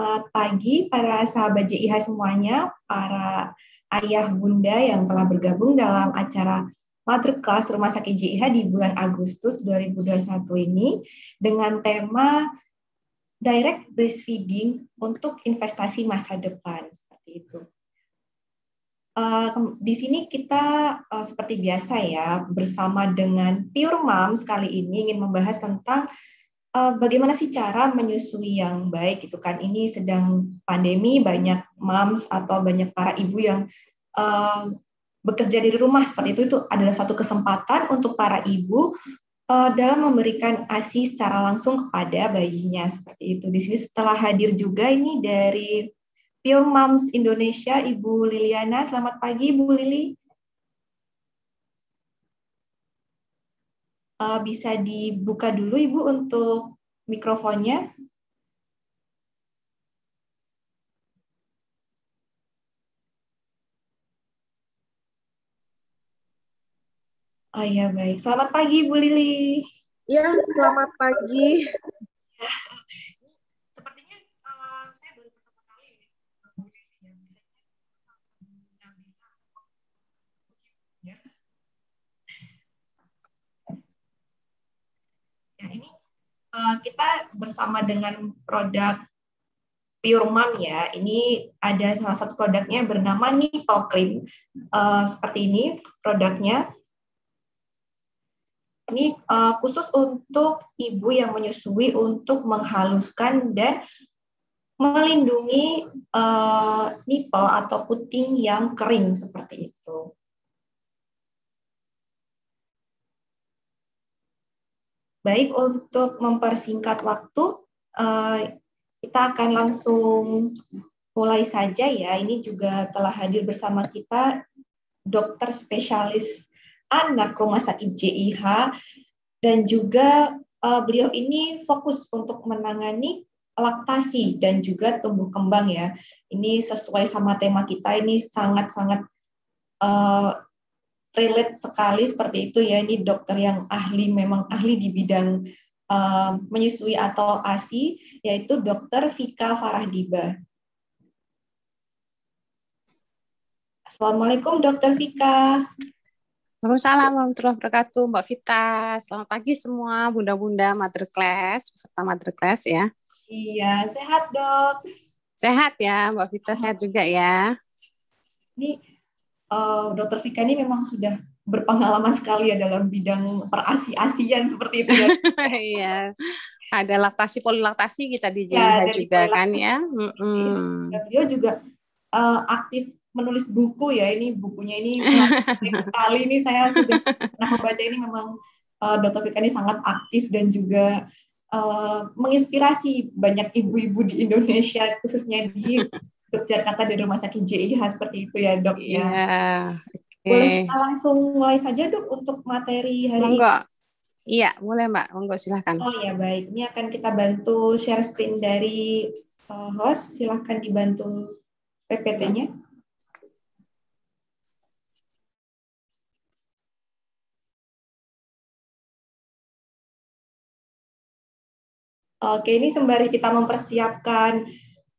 Selamat pagi para sahabat JIH semuanya, para ayah bunda yang telah bergabung dalam acara Masterclass Rumah Sakit JIH di bulan Agustus 2021 ini dengan tema Direct Breastfeeding untuk Investasi Masa Depan seperti itu. Eh, di sini kita eh, seperti biasa ya bersama dengan Pure Moms kali ini ingin membahas tentang uh, bagaimana sih cara menyusui yang baik gitu kan ini sedang pandemi banyak moms atau banyak para ibu yang uh, bekerja di rumah seperti itu itu adalah satu kesempatan untuk para ibu eh, dalam memberikan ASI secara langsung kepada bayinya seperti itu. Di sini setelah hadir juga ini dari Pure Moms Indonesia Ibu Liliana. Selamat pagi Ibu Lili. uh, bisa dibuka dulu Ibu untuk mikrofonnya. Oh ya baik, selamat pagi Bu Lili. Ya, selamat pagi. Ya, Nah, ini uh, kita bersama dengan produk Pure Mom ya. Ini ada salah satu produknya bernama Nipple Cream. Uh, seperti ini produknya. Ini uh, khusus untuk ibu yang menyusui untuk menghaluskan dan melindungi uh, nipple atau puting yang kering seperti itu. Baik untuk mempersingkat waktu, eh, kita akan langsung mulai saja ya. Ini juga telah hadir bersama kita dokter spesialis anak Rumah Sakit JIH dan juga eh, beliau ini fokus untuk menangani laktasi dan juga tumbuh kembang ya. Ini sesuai sama tema kita ini sangat-sangat eh, relate sekali seperti itu ya ini dokter yang ahli memang ahli di bidang uh, menyusui atau ASI yaitu dokter Vika Farahdiba. Assalamualaikum dokter Vika. Waalaikumsalam warahmatullahi wabarakatuh Mbak Vita. Selamat pagi semua bunda-bunda mother class peserta mother class ya. Iya, sehat dok. Sehat ya Mbak Vita, sehat juga ya. Ini uh, eh, Dr. Vika ini memang sudah berpengalaman sekali ya dalam bidang perasi-asian seperti itu ya. Iya. Ada laktasi polilaktasi kita di ya, juga kan ya. Mm -hmm. Dia juga uh, aktif menulis buku ya ini bukunya ini sekali ini saya sudah pernah membaca ini memang uh, eh, Dr. Vika ini sangat aktif dan juga uh, menginspirasi banyak ibu-ibu di Indonesia khususnya di untuk Jakarta di Rumah Sakit JIH seperti itu ya dok ya. Yeah. Okay. Boleh kita langsung mulai saja dok untuk materi hari Monggo. ini. Iya, boleh Mbak. Monggo silahkan. Oh ya baik. Ini akan kita bantu share screen dari uh, host. Silahkan dibantu PPT-nya. Oke, ini sembari kita mempersiapkan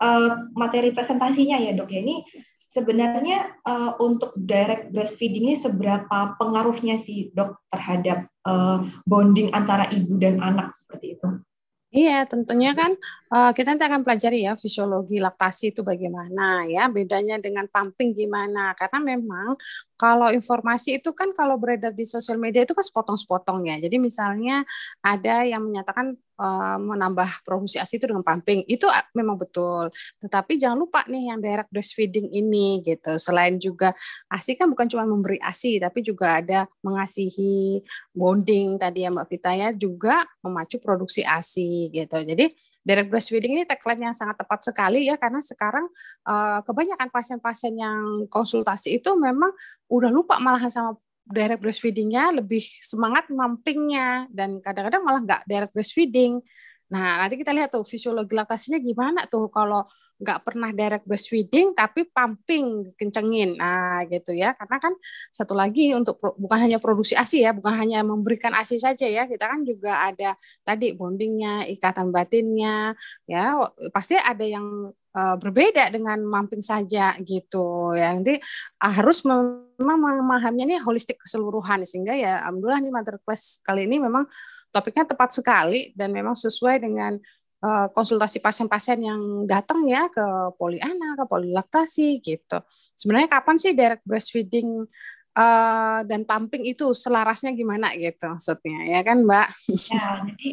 Eh, materi presentasinya ya dok ya ini sebenarnya uh, untuk direct breastfeeding ini seberapa pengaruhnya sih dok terhadap uh, bonding antara ibu dan anak seperti itu? Iya, tentunya kan uh, kita nanti akan pelajari ya fisiologi laktasi itu bagaimana ya, bedanya dengan pumping gimana. Karena memang kalau informasi itu kan kalau beredar di sosial media itu kan sepotong-sepotong ya. Jadi misalnya ada yang menyatakan Eh, menambah produksi ASI itu dengan pumping itu ah, memang betul. Tetapi jangan lupa nih yang direct breastfeeding ini gitu. Selain juga ASI kan bukan cuma memberi ASI tapi juga ada mengasihi bonding tadi ya Mbak Vita ya juga memacu produksi ASI gitu. Jadi direct breastfeeding ini tagline yang sangat tepat sekali ya karena sekarang eh, kebanyakan pasien-pasien yang konsultasi itu memang udah lupa malahan sama direct breastfeedingnya lebih semangat mampingnya dan kadang-kadang malah nggak direct breastfeeding. Nah nanti kita lihat tuh fisiologi laktasinya gimana tuh kalau nggak pernah direct breastfeeding tapi pumping kencengin nah gitu ya karena kan satu lagi untuk bukan hanya produksi asi ya bukan hanya memberikan asi saja ya kita kan juga ada tadi bondingnya ikatan batinnya ya pasti ada yang uh, berbeda dengan mamping saja gitu ya nanti ah, harus memang memahaminya ini holistik keseluruhan sehingga ya alhamdulillah nih masterclass kali ini memang topiknya tepat sekali dan memang sesuai dengan uh, konsultasi pasien-pasien yang datang ya ke poli poliana ke polilaktasi gitu sebenarnya kapan sih direct breastfeeding Uh, dan pumping itu selarasnya gimana gitu maksudnya ya kan mbak? Ya jadi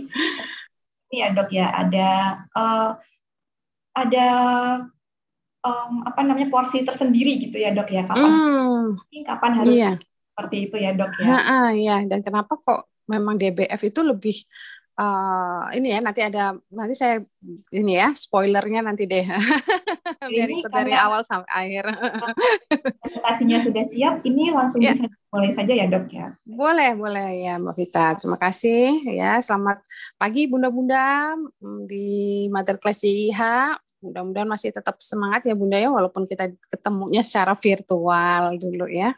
ya dok ya ada uh, ada um, apa namanya porsi tersendiri gitu ya dok ya kapan mm. kapan harus yeah. seperti itu ya dok ya. Nah, uh, ya dan kenapa kok memang DBF itu lebih uh, ini ya nanti ada nanti saya ini ya spoilernya nanti deh biar ikut dari awal sampai akhir. Presentasinya sudah siap, ini langsung ya. bisa boleh saja ya dok ya. Boleh boleh ya Mbak Vita, terima kasih ya selamat pagi bunda-bunda mm, di Mother Class IH Mudah-mudahan masih tetap semangat ya bunda ya walaupun kita ketemunya secara virtual dulu ya.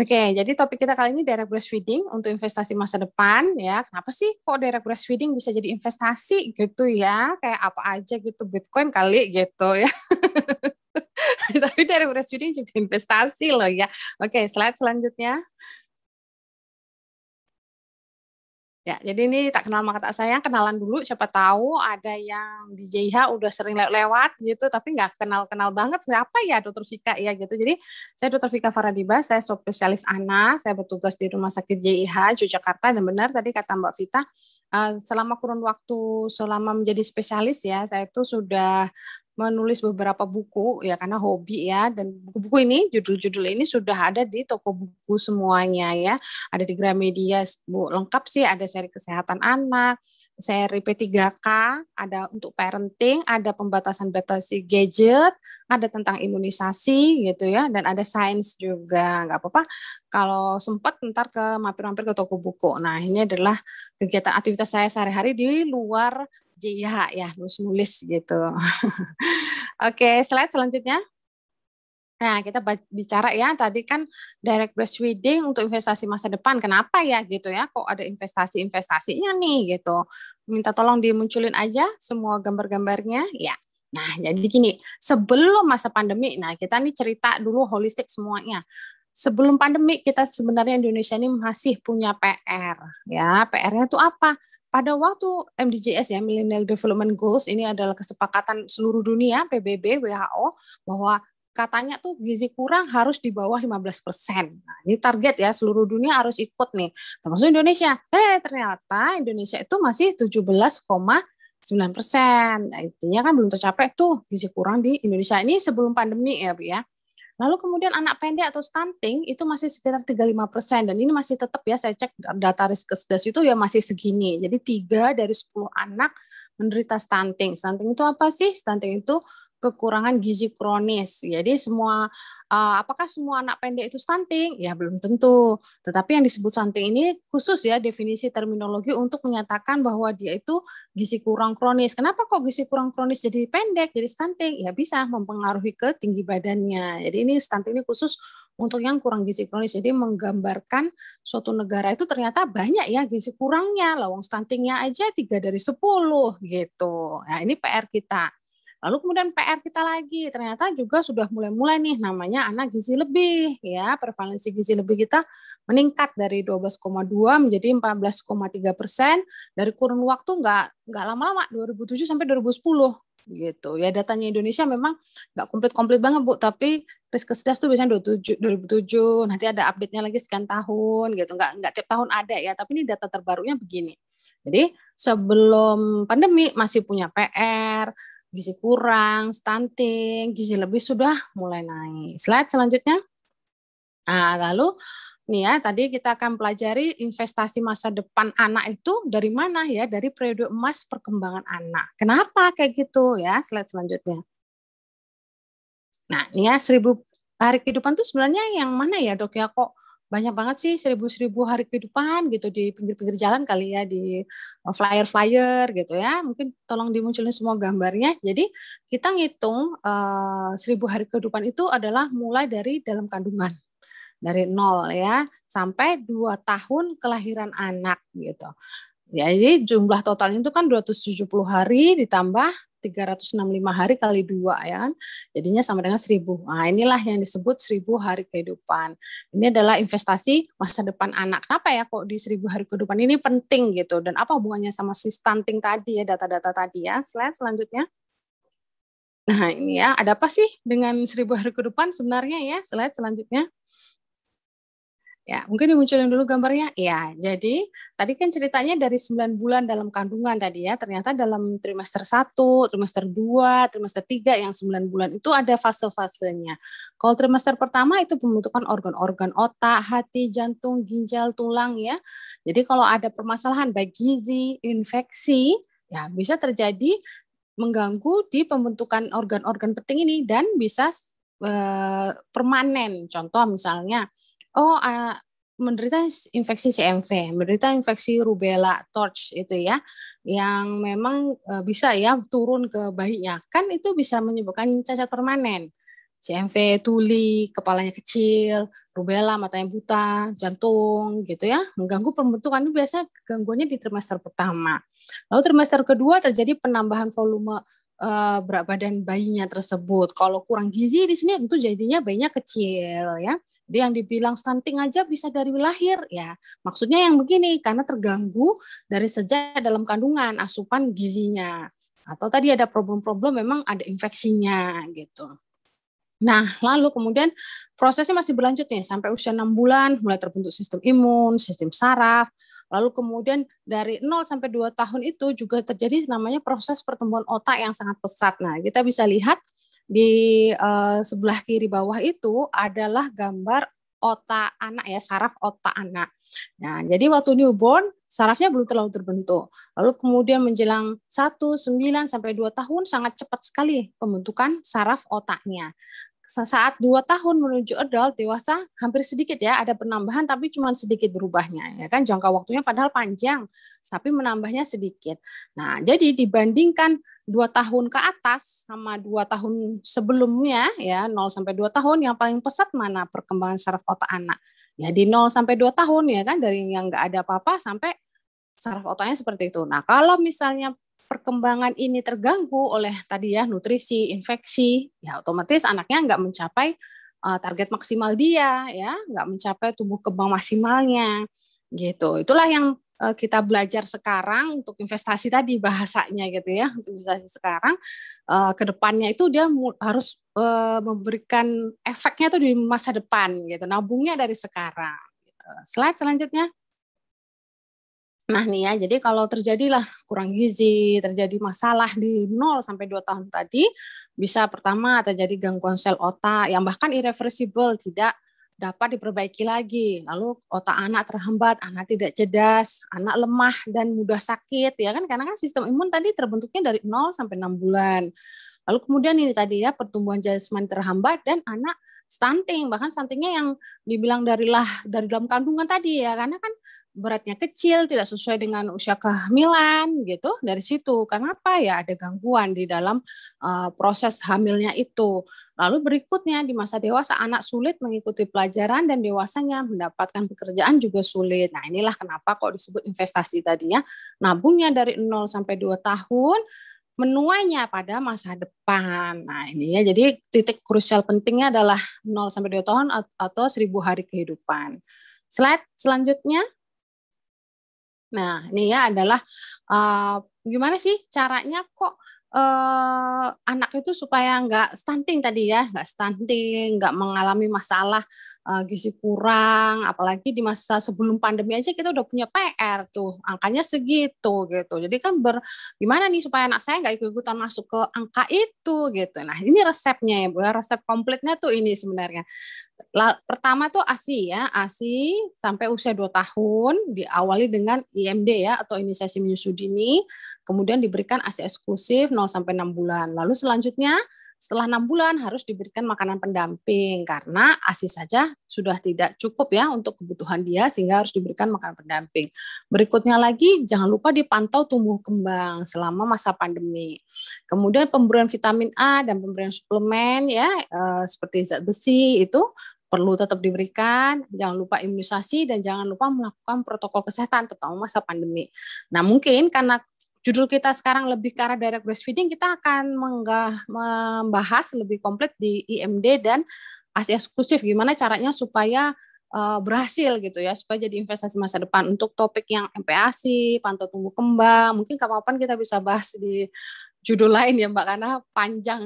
Oke, jadi topik kita kali ini direct breastfeeding untuk investasi masa depan ya. Kenapa sih kok direct breastfeeding bisa jadi investasi gitu ya? Kayak apa aja gitu Bitcoin kali gitu ya. Tapi direct breastfeeding juga investasi loh ya. Oke, slide selanjutnya. Ya, jadi ini tak kenal maka tak sayang, kenalan dulu siapa tahu ada yang di JH udah sering lewat gitu tapi nggak kenal-kenal banget siapa ya Dokter Vika ya gitu. Jadi saya Dokter Vika Faradiba, saya spesialis anak, saya bertugas di Rumah Sakit JIH Yogyakarta dan benar tadi kata Mbak Vita eh, selama kurun waktu selama menjadi spesialis ya, saya itu sudah menulis beberapa buku ya karena hobi ya dan buku-buku ini judul-judul ini sudah ada di toko buku semuanya ya ada di Gramedia bu lengkap sih ada seri kesehatan anak seri P3K ada untuk parenting ada pembatasan batasi gadget ada tentang imunisasi gitu ya dan ada sains juga nggak apa-apa kalau sempat ntar ke mampir-mampir ke toko buku nah ini adalah kegiatan aktivitas saya sehari-hari di luar JIH ya, nulis-nulis gitu. Oke, slide selanjutnya. Nah, kita bicara ya tadi kan direct breastfeeding untuk investasi masa depan. Kenapa ya gitu ya? Kok ada investasi-investasinya nih gitu. Minta tolong dimunculin aja semua gambar-gambarnya ya. Nah, jadi gini, sebelum masa pandemi, nah kita nih cerita dulu holistik semuanya. Sebelum pandemi kita sebenarnya Indonesia ini masih punya PR ya. PR-nya itu apa? pada waktu MDGs ya Millennial Development Goals ini adalah kesepakatan seluruh dunia PBB WHO bahwa katanya tuh gizi kurang harus di bawah 15 persen. Nah, ini target ya seluruh dunia harus ikut nih, termasuk Indonesia. Eh ternyata Indonesia itu masih 17,9 persen. Nah, intinya kan belum tercapai tuh gizi kurang di Indonesia ini sebelum pandemi ya bu ya. Lalu kemudian anak pendek atau stunting itu masih sekitar 35 persen dan ini masih tetap ya saya cek data riskesdas itu ya masih segini. Jadi tiga dari 10 anak menderita stunting. Stunting itu apa sih? Stunting itu kekurangan gizi kronis. Jadi semua eh, apakah semua anak pendek itu stunting? Ya belum tentu. Tetapi yang disebut stunting ini khusus ya definisi terminologi untuk menyatakan bahwa dia itu gizi kurang kronis. Kenapa kok gizi kurang kronis jadi pendek, jadi stunting? Ya bisa mempengaruhi ke tinggi badannya. Jadi ini stunting ini khusus untuk yang kurang gizi kronis. Jadi menggambarkan suatu negara itu ternyata banyak ya gizi kurangnya, lawang stuntingnya aja tiga dari 10 gitu. Nah ini PR kita. Lalu kemudian PR kita lagi, ternyata juga sudah mulai-mulai nih namanya anak gizi lebih ya, prevalensi gizi lebih kita meningkat dari 12,2 menjadi 14,3 persen dari kurun waktu nggak nggak lama-lama 2007 sampai 2010 gitu ya datanya Indonesia memang nggak komplit komplit banget bu tapi riskesdas tuh biasanya 27, 2007 nanti ada update nya lagi sekian tahun gitu nggak nggak tiap tahun ada ya tapi ini data terbarunya begini jadi sebelum pandemi masih punya PR gizi kurang, stunting, gizi lebih sudah mulai naik. Slide selanjutnya. Nah, lalu nih ya tadi kita akan pelajari investasi masa depan anak itu dari mana ya? Dari periode emas perkembangan anak. Kenapa kayak gitu ya? Slide selanjutnya. Nah, ini ya seribu hari kehidupan itu sebenarnya yang mana ya dok ya kok banyak banget sih seribu-seribu hari kehidupan gitu di pinggir-pinggir jalan kali ya di flyer-flyer eh, gitu ya mungkin tolong dimunculin semua gambarnya jadi kita ngitung uh, seribu hari kehidupan itu adalah mulai dari dalam kandungan dari nol ya sampai dua tahun kelahiran anak gitu Ya, jadi jumlah totalnya itu kan 270 hari ditambah 365 hari kali dua ya kan. Jadinya sama dengan 1000. Nah, inilah yang disebut 1000 hari kehidupan. Ini adalah investasi masa depan anak. Kenapa ya kok di 1000 hari kehidupan ini penting gitu dan apa hubungannya sama si stunting tadi ya data-data tadi ya. Slide selanjutnya. Nah, ini ya, ada apa sih dengan 1000 hari kehidupan sebenarnya ya? Slide selanjutnya. Ya, mungkin dimunculin dulu gambarnya. Ya, jadi tadi kan ceritanya dari 9 bulan dalam kandungan tadi ya. Ternyata dalam trimester 1, trimester 2, trimester 3 yang 9 bulan itu ada fase-fasenya. Kalau trimester pertama itu pembentukan organ-organ otak, hati, jantung, ginjal, tulang ya. Jadi kalau ada permasalahan baik gizi, infeksi, ya bisa terjadi mengganggu di pembentukan organ-organ penting ini dan bisa eh, permanen. Contoh misalnya oh uh, menderita infeksi CMV, menderita infeksi rubella torch itu ya, yang memang uh, bisa ya turun ke bayinya, kan itu bisa menyebabkan cacat permanen. CMV, tuli, kepalanya kecil, rubella, matanya buta, jantung gitu ya, mengganggu pembentukan itu biasanya gangguannya di trimester pertama. Lalu trimester kedua terjadi penambahan volume uh, berat badan bayinya tersebut. Kalau kurang gizi di sini tentu jadinya bayinya kecil ya. Jadi yang dibilang stunting aja bisa dari lahir ya. Maksudnya yang begini karena terganggu dari sejak dalam kandungan asupan gizinya atau tadi ada problem-problem memang ada infeksinya gitu. Nah, lalu kemudian prosesnya masih berlanjut nih sampai usia 6 bulan mulai terbentuk sistem imun, sistem saraf, Lalu kemudian dari 0 sampai 2 tahun itu juga terjadi namanya proses pertumbuhan otak yang sangat pesat. Nah, kita bisa lihat di uh, sebelah kiri bawah itu adalah gambar otak anak ya, saraf otak anak. Nah, jadi waktu newborn sarafnya belum terlalu terbentuk. Lalu kemudian menjelang 1, 9 sampai 2 tahun sangat cepat sekali pembentukan saraf otaknya saat dua tahun menuju adult dewasa hampir sedikit ya ada penambahan tapi cuma sedikit berubahnya ya kan jangka waktunya padahal panjang tapi menambahnya sedikit. Nah jadi dibandingkan dua tahun ke atas sama dua tahun sebelumnya ya 0 sampai dua tahun yang paling pesat mana perkembangan saraf otak anak ya di 0 sampai dua tahun ya kan dari yang nggak ada apa-apa sampai saraf otaknya seperti itu. Nah kalau misalnya perkembangan ini terganggu oleh tadi ya nutrisi, infeksi, ya otomatis anaknya nggak mencapai uh, target maksimal dia, ya nggak mencapai tumbuh kembang maksimalnya, gitu. Itulah yang uh, kita belajar sekarang untuk investasi tadi bahasanya gitu ya, untuk investasi sekarang uh, eh, kedepannya itu dia harus uh, memberikan efeknya tuh di masa depan gitu, nabungnya dari sekarang. Gitu. Slide selanjutnya. Nah nih ya, jadi kalau terjadilah kurang gizi, terjadi masalah di 0 sampai 2 tahun tadi, bisa pertama terjadi gangguan sel otak yang bahkan irreversible, tidak dapat diperbaiki lagi. Lalu otak anak terhambat, anak tidak cerdas, anak lemah dan mudah sakit ya kan karena kan sistem imun tadi terbentuknya dari 0 sampai 6 bulan. Lalu kemudian ini tadi ya pertumbuhan jasmani terhambat dan anak stunting, bahkan stuntingnya yang dibilang dari dari dalam kandungan tadi ya karena kan beratnya kecil, tidak sesuai dengan usia kehamilan gitu. Dari situ kenapa ya ada gangguan di dalam uh, proses hamilnya itu. Lalu berikutnya di masa dewasa anak sulit mengikuti pelajaran dan dewasanya mendapatkan pekerjaan juga sulit. Nah, inilah kenapa kok disebut investasi tadinya nabungnya dari 0 sampai 2 tahun menuanya pada masa depan. Nah, ini ya jadi titik krusial pentingnya adalah 0 sampai 2 tahun atau 1000 hari kehidupan. Slide selanjutnya. Nah, ini ya adalah uh, gimana sih caranya kok uh, anak itu supaya nggak stunting tadi ya, nggak stunting, nggak mengalami masalah uh, gizi kurang, apalagi di masa sebelum pandemi aja kita udah punya PR tuh, angkanya segitu gitu. Jadi kan ber gimana nih supaya anak saya nggak ikut-ikutan masuk ke angka itu gitu. Nah ini resepnya ya, Bu. Ya, resep komplitnya tuh ini sebenarnya. La, pertama tuh ASI ya, ASI sampai usia 2 tahun diawali dengan IMD ya atau inisiasi menyusui dini, kemudian diberikan ASI eksklusif 0 sampai 6 bulan. Lalu selanjutnya setelah enam bulan harus diberikan makanan pendamping karena ASI saja sudah tidak cukup ya untuk kebutuhan dia sehingga harus diberikan makanan pendamping. Berikutnya lagi jangan lupa dipantau tumbuh kembang selama masa pandemi. Kemudian pemberian vitamin A dan pemberian suplemen ya eh, seperti zat besi itu perlu tetap diberikan, jangan lupa imunisasi dan jangan lupa melakukan protokol kesehatan terutama masa pandemi. Nah, mungkin karena judul kita sekarang lebih ke arah direct breastfeeding, kita akan membahas lebih komplit di IMD dan ASI eksklusif gimana caranya supaya uh, berhasil gitu ya supaya jadi investasi masa depan untuk topik yang MPASI, pantau tumbuh kembang, mungkin kapan kapan kita bisa bahas di judul lain ya Mbak karena panjang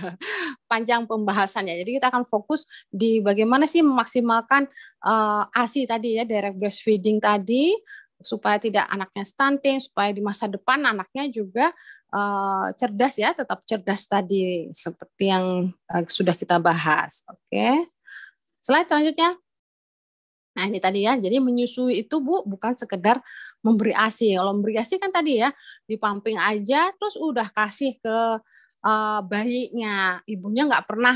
panjang pembahasannya. Jadi kita akan fokus di bagaimana sih memaksimalkan uh, eh, ASI tadi ya direct breastfeeding tadi supaya tidak anaknya stunting, supaya di masa depan anaknya juga uh, cerdas ya, tetap cerdas tadi seperti yang uh, sudah kita bahas. Oke. Okay. Slide selanjutnya. Nah, ini tadi ya. Jadi menyusui itu Bu bukan sekedar memberi ASI. Kalau memberi ASI kan tadi ya di pumping aja terus udah kasih ke uh, bayinya. Ibunya nggak pernah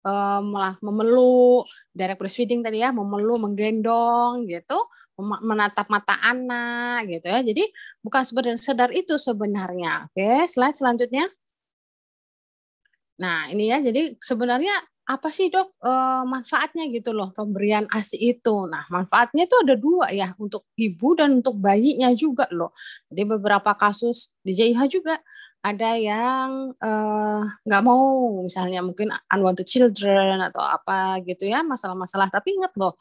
malah memeluk direct breastfeeding tadi ya, memeluk, menggendong gitu menatap mata anak gitu ya. Jadi bukan sadar itu sebenarnya. Oke, slide selanjutnya. Nah, ini ya jadi sebenarnya apa sih dok eh, manfaatnya gitu loh pemberian ASI itu. Nah manfaatnya itu ada dua ya untuk ibu dan untuk bayinya juga loh. Jadi beberapa kasus di JIH juga ada yang eh, nggak uh, mau misalnya mungkin unwanted children atau apa gitu ya masalah-masalah. Tapi ingat loh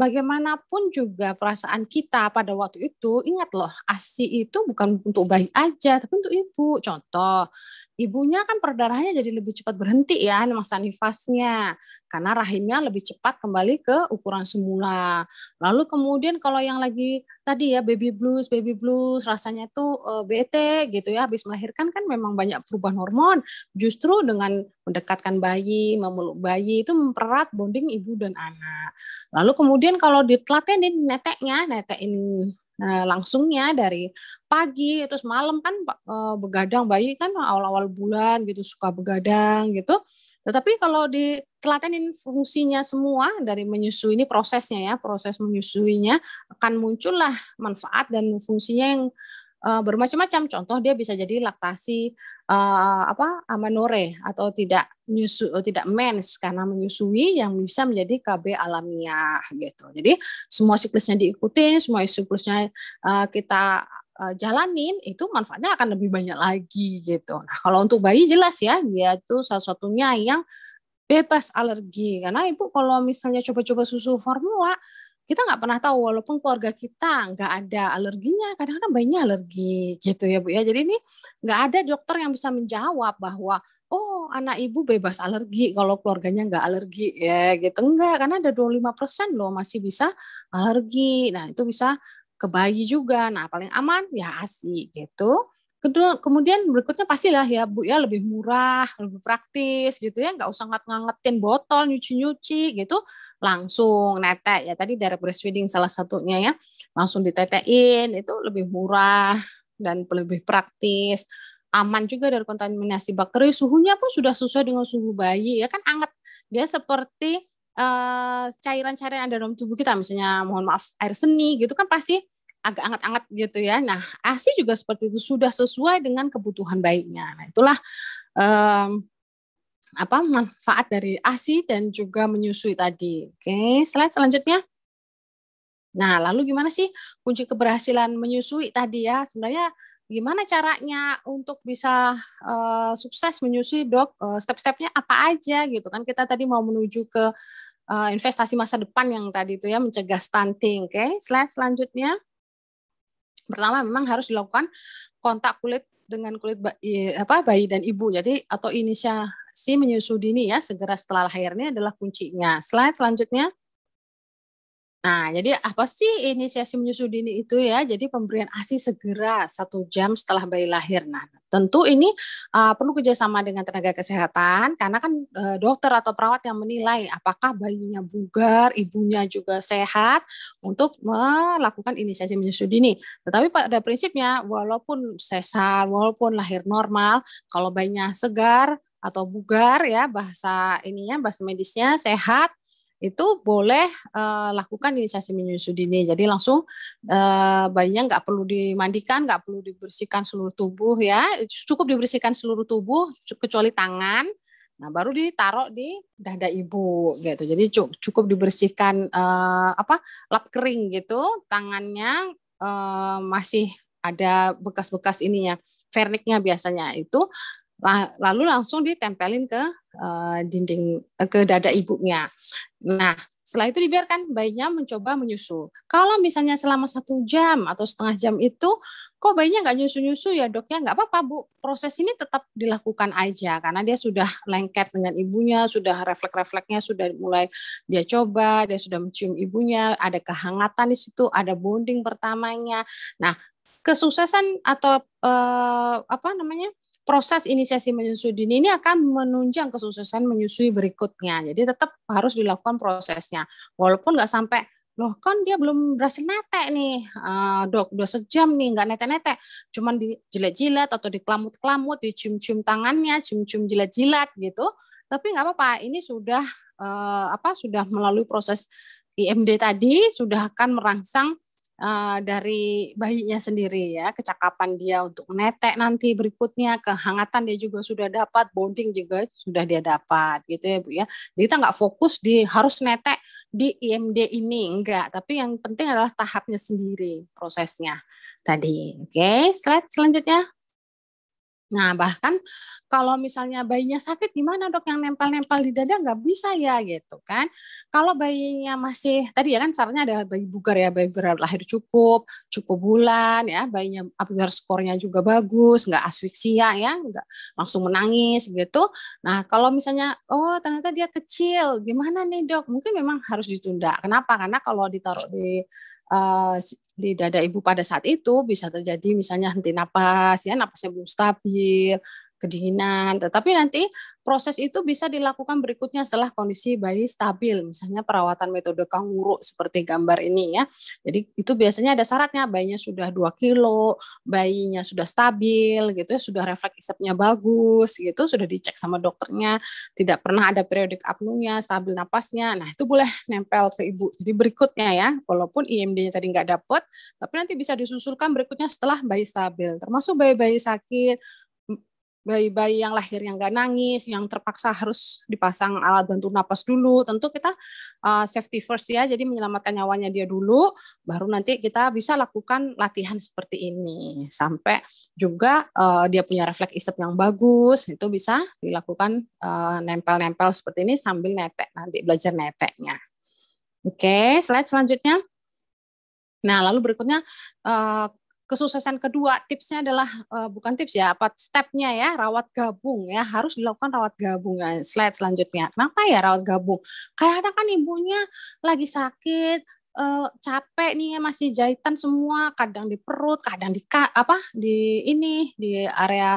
bagaimanapun juga perasaan kita pada waktu itu, ingat loh, ASI itu bukan untuk bayi aja, tapi untuk ibu. Contoh, ibunya kan perdarahannya jadi lebih cepat berhenti ya masa nifasnya karena rahimnya lebih cepat kembali ke ukuran semula. Lalu kemudian kalau yang lagi tadi ya baby blues, baby blues rasanya tuh e, bete gitu ya habis melahirkan kan memang banyak perubahan hormon. Justru dengan mendekatkan bayi, memeluk bayi itu mempererat bonding ibu dan anak. Lalu kemudian kalau ditelatenin neteknya, netekin Nah, langsungnya dari pagi terus malam kan eh, begadang bayi kan awal-awal bulan gitu suka begadang gitu. Tetapi kalau di telatenin fungsinya semua dari menyusui ini prosesnya ya, proses menyusuinya akan muncullah manfaat dan fungsinya yang uh, bermacam-macam. Contoh dia bisa jadi laktasi uh, apa amanore atau tidak nyusu eh, tidak mens karena menyusui yang bisa menjadi KB alamiah gitu. Jadi semua siklusnya diikuti semua siklusnya uh, kita jalanin itu manfaatnya akan lebih banyak lagi gitu. Nah, kalau untuk bayi jelas ya, dia itu salah satunya yang bebas alergi karena ibu kalau misalnya coba-coba susu formula kita nggak pernah tahu walaupun keluarga kita nggak ada alerginya kadang-kadang bayinya alergi gitu ya bu ya jadi ini nggak ada dokter yang bisa menjawab bahwa oh anak ibu bebas alergi kalau keluarganya nggak alergi ya gitu enggak karena ada 25 persen loh masih bisa alergi nah itu bisa ke bayi juga nah paling aman ya ASI gitu kedua kemudian berikutnya pastilah ya bu ya lebih murah lebih praktis gitu ya nggak usah ngat ngangetin botol nyuci nyuci gitu langsung netek ya tadi dari breastfeeding salah satunya ya langsung ditetekin itu lebih murah dan lebih praktis aman juga dari kontaminasi bakteri suhunya pun sudah sesuai dengan suhu bayi ya kan anget dia seperti eh, cairan-cairan uh, cairan ada dalam tubuh kita misalnya mohon maaf air seni gitu kan pasti agak anget-anget gitu ya nah asi juga seperti itu sudah sesuai dengan kebutuhan bayinya nah itulah um, apa manfaat dari ASI dan juga menyusui tadi. Oke, slide selanjutnya. Nah, lalu gimana sih kunci keberhasilan menyusui tadi ya? Sebenarnya gimana caranya untuk bisa uh, sukses menyusui dok? Uh, Step-stepnya apa aja gitu kan? Kita tadi mau menuju ke uh, investasi masa depan yang tadi itu ya mencegah stunting. Oke, slide selanjutnya. Pertama memang harus dilakukan kontak kulit dengan kulit bayi, apa bayi dan ibu. Jadi atau inisiasi menyusui dini ya segera setelah lahirnya adalah kuncinya. Slide selanjutnya. Nah, jadi apa sih inisiasi menyusui dini itu ya? Jadi pemberian ASI segera satu jam setelah bayi lahir. Nah, tentu ini uh, perlu kerjasama dengan tenaga kesehatan karena kan uh, dokter atau perawat yang menilai apakah bayinya bugar, ibunya juga sehat untuk melakukan inisiasi menyusui dini. Tetapi pada prinsipnya, walaupun sesar, walaupun lahir normal, kalau bayinya segar atau bugar ya bahasa ininya bahasa medisnya sehat itu boleh uh, lakukan inisiasi menyusui dini. Jadi langsung uh, bayinya nggak perlu dimandikan, nggak perlu dibersihkan seluruh tubuh ya, cukup dibersihkan seluruh tubuh kecuali tangan. Nah, baru ditaruh di dada ibu gitu. Jadi cukup dibersihkan uh, apa lap kering gitu, tangannya uh, masih ada bekas-bekas ini ya verniknya biasanya itu lalu langsung ditempelin ke uh, dinding eh, ke dada ibunya. Nah, setelah itu dibiarkan bayinya mencoba menyusu. Kalau misalnya selama satu jam atau setengah jam itu kok bayinya nggak nyusu-nyusu ya dok ya nggak apa-apa bu proses ini tetap dilakukan aja karena dia sudah lengket dengan ibunya sudah refleks-refleksnya sudah mulai dia coba dia sudah mencium ibunya ada kehangatan di situ ada bonding pertamanya nah kesuksesan atau eh, apa namanya proses inisiasi menyusui dini ini akan menunjang kesuksesan menyusui berikutnya. Jadi tetap harus dilakukan prosesnya. Walaupun nggak sampai loh kan dia belum berhasil netek nih uh, dok udah sejam nih nggak netek-netek cuman dijilat-jilat atau dikelamut-kelamut dicium-cium tangannya cium-cium jilat-jilat gitu tapi nggak apa-apa ini sudah uh, apa sudah melalui proses IMD tadi sudah akan merangsang uh, dari bayinya sendiri ya, kecakapan dia untuk netek nanti berikutnya, kehangatan dia juga sudah dapat, bonding juga sudah dia dapat gitu ya Bu ya. Jadi kita nggak fokus di harus netek di IMD ini enggak, tapi yang penting adalah tahapnya sendiri prosesnya tadi. Oke, slide selanjutnya. Nah, bahkan kalau misalnya bayinya sakit gimana dok yang nempel-nempel di dada nggak bisa ya gitu kan. Kalau bayinya masih, tadi ya kan caranya adalah bayi bugar ya, bayi berat lahir cukup, cukup bulan ya, bayinya apgar skornya juga bagus, nggak asfiksia ya, nggak langsung menangis gitu. Nah, kalau misalnya, oh ternyata dia kecil, gimana nih dok? Mungkin memang harus ditunda. Kenapa? Karena kalau ditaruh di uh, di dada ibu pada saat itu bisa terjadi misalnya henti napas ya napasnya belum stabil kedinginan. Tetapi nanti proses itu bisa dilakukan berikutnya setelah kondisi bayi stabil, misalnya perawatan metode kanguru seperti gambar ini ya. Jadi itu biasanya ada syaratnya, bayinya sudah 2 kilo, bayinya sudah stabil gitu ya, sudah refleks isapnya bagus gitu, sudah dicek sama dokternya, tidak pernah ada periodik apnunya, stabil napasnya. Nah, itu boleh nempel ke ibu. di berikutnya ya, walaupun IMD-nya tadi nggak dapat, tapi nanti bisa disusulkan berikutnya setelah bayi stabil, termasuk bayi-bayi sakit, bayi-bayi yang lahir yang nggak nangis, yang terpaksa harus dipasang alat bantu napas dulu, tentu kita uh, safety first ya, jadi menyelamatkan nyawanya dia dulu, baru nanti kita bisa lakukan latihan seperti ini sampai juga uh, dia punya refleks isep yang bagus, itu bisa dilakukan nempel uh, nempel-nempel seperti ini sambil netek nanti belajar neteknya. Oke, slide selanjutnya. Nah, lalu berikutnya uh, Kesuksesan kedua tipsnya adalah uh, bukan tips ya, apa stepnya ya rawat gabung ya harus dilakukan rawat gabung. Nah, slide selanjutnya. Kenapa ya rawat gabung? Karena kadang kan ibunya lagi sakit, uh, capek nih ya, masih jahitan semua kadang di perut kadang di apa di ini di area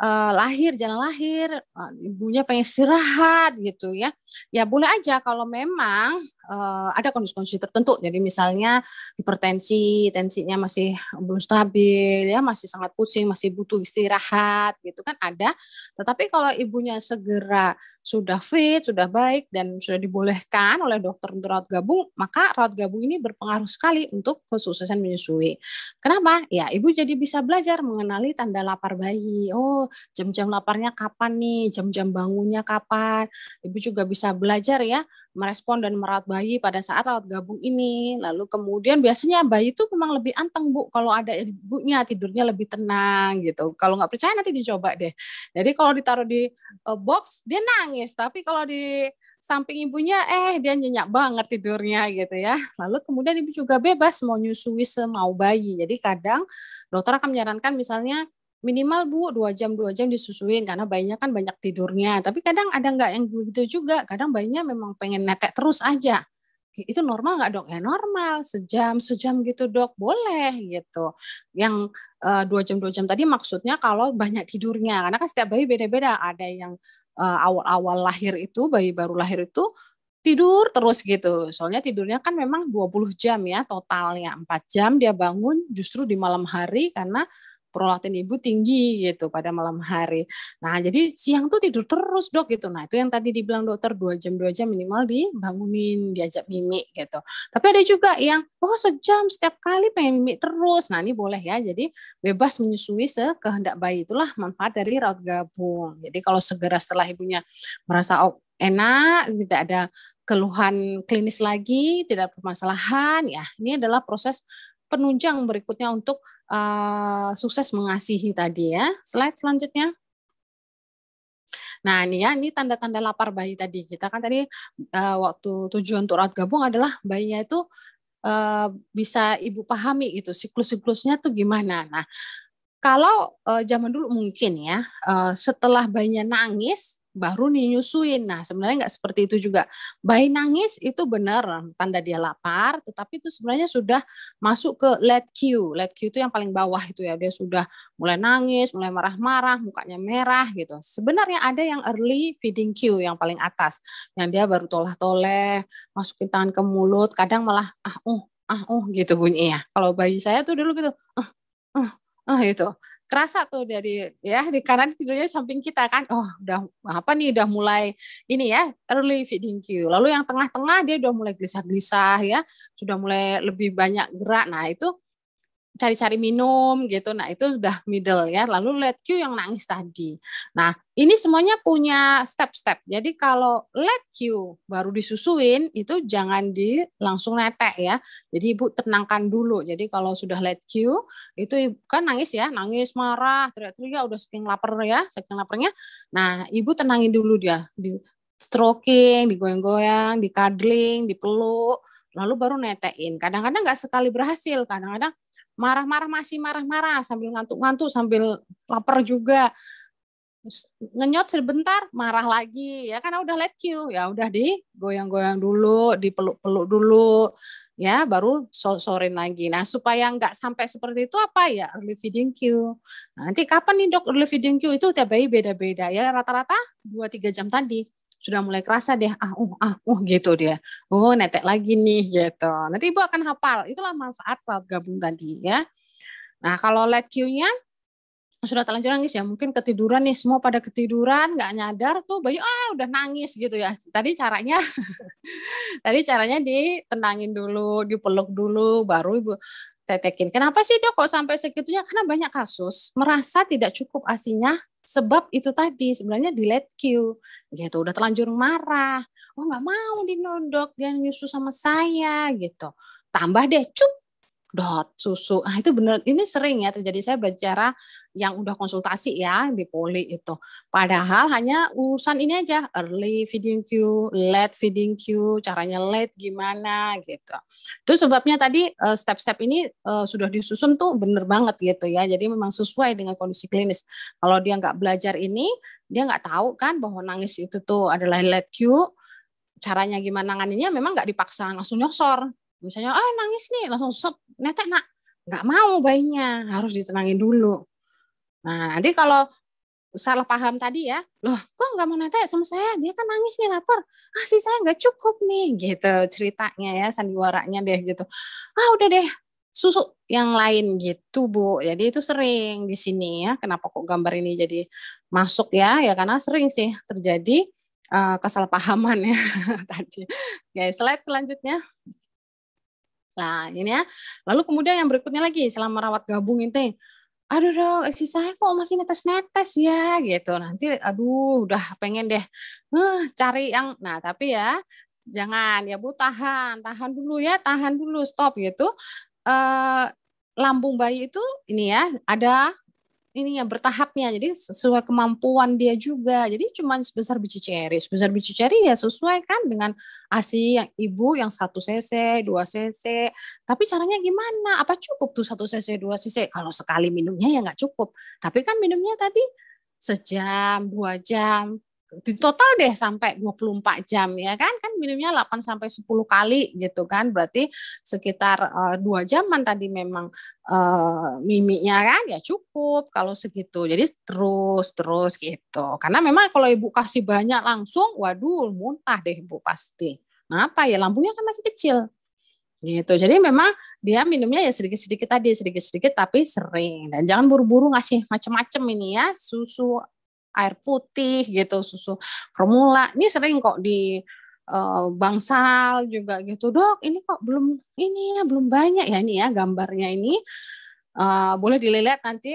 uh, lahir, jalan lahir, uh, ibunya pengen istirahat gitu ya. Ya boleh aja kalau memang uh, ada kondisi-kondisi tertentu. Jadi misalnya hipertensi, tensinya masih belum stabil ya, masih sangat pusing, masih butuh istirahat gitu kan ada. Tetapi kalau ibunya segera sudah fit, sudah baik, dan sudah dibolehkan oleh dokter untuk rawat gabung, maka rawat gabung ini berpengaruh sekali untuk kesuksesan menyusui. Kenapa? Ya, ibu jadi bisa belajar mengenali tanda lapar bayi. Oh, jam-jam laparnya kapan nih? Jam-jam bangunnya kapan? Ibu juga bisa belajar ya merespon dan merawat bayi pada saat rawat gabung ini. Lalu kemudian biasanya bayi itu memang lebih anteng bu, kalau ada ibunya tidurnya lebih tenang gitu. Kalau nggak percaya nanti dicoba deh. Jadi kalau ditaruh di eh, box dia nangis, tapi kalau di samping ibunya eh dia nyenyak banget tidurnya gitu ya. Lalu kemudian ibu juga bebas mau nyusui semau bayi. Jadi kadang dokter akan menyarankan misalnya minimal bu dua jam dua jam disusuin karena bayinya kan banyak tidurnya tapi kadang ada nggak yang begitu juga kadang bayinya memang pengen netek terus aja itu normal nggak dok ya normal sejam sejam gitu dok boleh gitu yang uh, dua jam dua jam tadi maksudnya kalau banyak tidurnya karena kan setiap bayi beda-beda ada yang uh, awal-awal lahir itu bayi baru lahir itu tidur terus gitu. Soalnya tidurnya kan memang 20 jam ya totalnya. empat jam dia bangun justru di malam hari karena prolaktin ibu tinggi gitu pada malam hari. Nah, jadi siang tuh tidur terus dok gitu. Nah, itu yang tadi dibilang dokter dua jam dua jam minimal dibangunin, diajak mimik gitu. Tapi ada juga yang oh sejam setiap kali pengen mimik terus. Nah, ini boleh ya. Jadi bebas menyusui sekehendak bayi itulah manfaat dari raut gabung. Jadi kalau segera setelah ibunya merasa oh, enak, tidak ada keluhan klinis lagi, tidak permasalahan ya. Ini adalah proses penunjang berikutnya untuk uh, sukses mengasihi tadi ya. Slide selanjutnya. Nah, ini ya, ini tanda-tanda lapar bayi tadi. Kita kan tadi uh, waktu tujuan untuk rawat gabung adalah bayinya itu uh, bisa ibu pahami itu siklus-siklusnya tuh gimana. Nah, kalau uh, zaman dulu mungkin ya, uh, setelah bayinya nangis baru nyusuin. Nah, sebenarnya nggak seperti itu juga. Bayi nangis itu benar tanda dia lapar, tetapi itu sebenarnya sudah masuk ke let queue. Let queue itu yang paling bawah itu ya. Dia sudah mulai nangis, mulai marah-marah, mukanya merah gitu. Sebenarnya ada yang early feeding queue yang paling atas, yang dia baru toleh-toleh, masukin tangan ke mulut, kadang malah ah uh, ah uh gitu bunyinya. Kalau bayi saya tuh dulu gitu, ah uh, ah uh, gitu kerasa tuh dari ya di kanan tidurnya samping kita kan oh udah apa nih udah mulai ini ya early feeding cue lalu yang tengah-tengah dia udah mulai gelisah-gelisah ya sudah mulai lebih banyak gerak nah itu cari-cari minum gitu. Nah, itu sudah middle ya. Lalu let Q yang nangis tadi. Nah, ini semuanya punya step-step. Jadi kalau let Q baru disusuin itu jangan di langsung netek ya. Jadi ibu tenangkan dulu. Jadi kalau sudah let Q itu kan nangis ya, nangis marah, teriak-teriak udah saking lapar ya, saking laparnya. Nah, ibu tenangin dulu dia. Di stroking, digoyang-goyang, dikadling, dipeluk, lalu baru netekin. Kadang-kadang nggak sekali berhasil, kadang-kadang marah-marah masih marah-marah sambil ngantuk-ngantuk sambil lapar juga ngenyot sebentar marah lagi ya karena udah let you ya udah di goyang-goyang dulu dipeluk-peluk dulu ya baru sorin lagi nah supaya nggak sampai seperti itu apa ya early feeding cue nah, nanti kapan nih dok early feeding cue itu tiap bayi beda-beda ya rata-rata 2-3 jam tadi sudah mulai kerasa deh ah uh ah uh gitu dia oh netek lagi nih gitu nanti ibu akan hafal itulah manfaat cloud gabung tadi ya nah kalau let cue nya sudah terlanjur nangis ya mungkin ketiduran nih semua pada ketiduran nggak nyadar tuh bayi ah udah nangis gitu ya tadi caranya tadi caranya ditenangin dulu dipeluk dulu baru ibu tetekin kenapa sih dok kok sampai segitunya karena banyak kasus merasa tidak cukup asinya sebab itu tadi sebenarnya di let queue gitu udah terlanjur marah oh nggak mau dinodok dia nyusu sama saya gitu tambah deh cup dot susu. Ah itu benar ini sering ya terjadi saya bicara yang udah konsultasi ya di poli itu. Padahal hanya urusan ini aja early feeding cue late feeding cue caranya late gimana gitu. Itu sebabnya tadi eh, step-step ini eh, sudah disusun tuh bener banget gitu ya. Jadi memang sesuai dengan kondisi klinis. Kalau dia nggak belajar ini, dia nggak tahu kan bahwa nangis itu tuh adalah late cue caranya gimana nanganinya memang nggak dipaksa langsung nyosor misalnya oh nangis nih langsung sep netek nak nggak mau bayinya harus ditenangin dulu nah nanti kalau salah paham tadi ya loh kok nggak mau netek sama saya dia kan nangis nih lapar ah si saya nggak cukup nih gitu ceritanya ya sandiwaranya deh gitu ah udah deh susu yang lain gitu bu jadi itu sering di sini ya kenapa kok gambar ini jadi masuk ya ya karena sering sih terjadi uh, kesalahpahaman ya tadi guys slide selanjutnya Nah, ini ya. Lalu kemudian yang berikutnya lagi selama rawat gabung itu aduh dong si saya kok masih netes-netes ya gitu nanti aduh udah pengen deh uh, cari yang nah tapi ya jangan ya bu tahan tahan dulu ya tahan dulu stop gitu uh, lambung bayi itu ini ya ada ini ya bertahapnya jadi sesuai kemampuan dia juga jadi cuma sebesar biji ceri sebesar biji ceri ya sesuai kan dengan asi yang ibu yang satu cc dua cc tapi caranya gimana apa cukup tuh satu cc dua cc kalau sekali minumnya ya nggak cukup tapi kan minumnya tadi sejam dua jam di total deh sampai 24 jam ya kan kan minumnya 8 sampai 10 kali gitu kan berarti sekitar eh, dua uh, jaman tadi memang uh, eh, mimiknya kan ya cukup kalau segitu jadi terus terus gitu karena memang kalau ibu kasih banyak langsung waduh muntah deh ibu pasti apa ya lampunya kan masih kecil gitu jadi memang dia minumnya ya sedikit-sedikit tadi sedikit-sedikit tapi sering dan jangan buru-buru ngasih macam-macam ini ya susu air putih gitu susu formula ini sering kok di uh, bangsal juga gitu dok ini kok belum ini ya belum banyak ya ini ya gambarnya ini Uh, boleh dilihat nanti.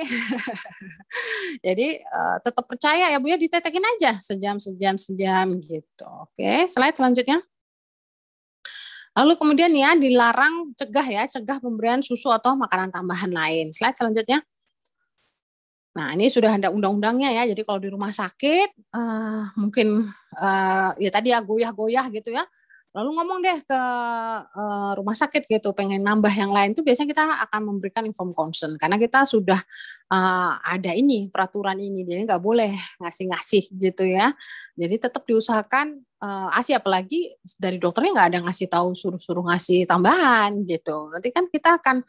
Jadi uh, tetap percaya ya Bu ya ditetekin aja sejam sejam sejam gitu. Oke, slide selanjutnya. Lalu kemudian ya dilarang cegah ya, cegah pemberian susu atau makanan tambahan lain. Slide selanjutnya. Nah, ini sudah ada undang-undangnya ya. Jadi kalau di rumah sakit uh, mungkin uh, ya tadi ya goyah-goyah gitu ya. Lalu ngomong deh ke uh, rumah sakit gitu pengen nambah yang lain itu biasanya kita akan memberikan inform concern karena kita sudah uh, ada ini peraturan ini. Jadi nggak boleh ngasih-ngasih gitu ya. Jadi tetap diusahakan uh, ASI ah, apalagi dari dokternya nggak ada ngasih tahu suruh-suruh ngasih tambahan gitu. Nanti kan kita akan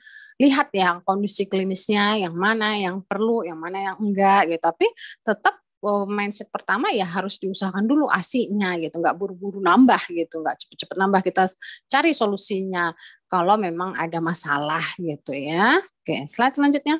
lihat ya kondisi klinisnya yang mana yang perlu, yang mana yang enggak gitu. Tapi tetap oh, mindset pertama ya harus diusahakan dulu asinya gitu nggak buru-buru nambah gitu nggak cepet-cepet nambah kita cari solusinya kalau memang ada masalah gitu ya oke slide selanjutnya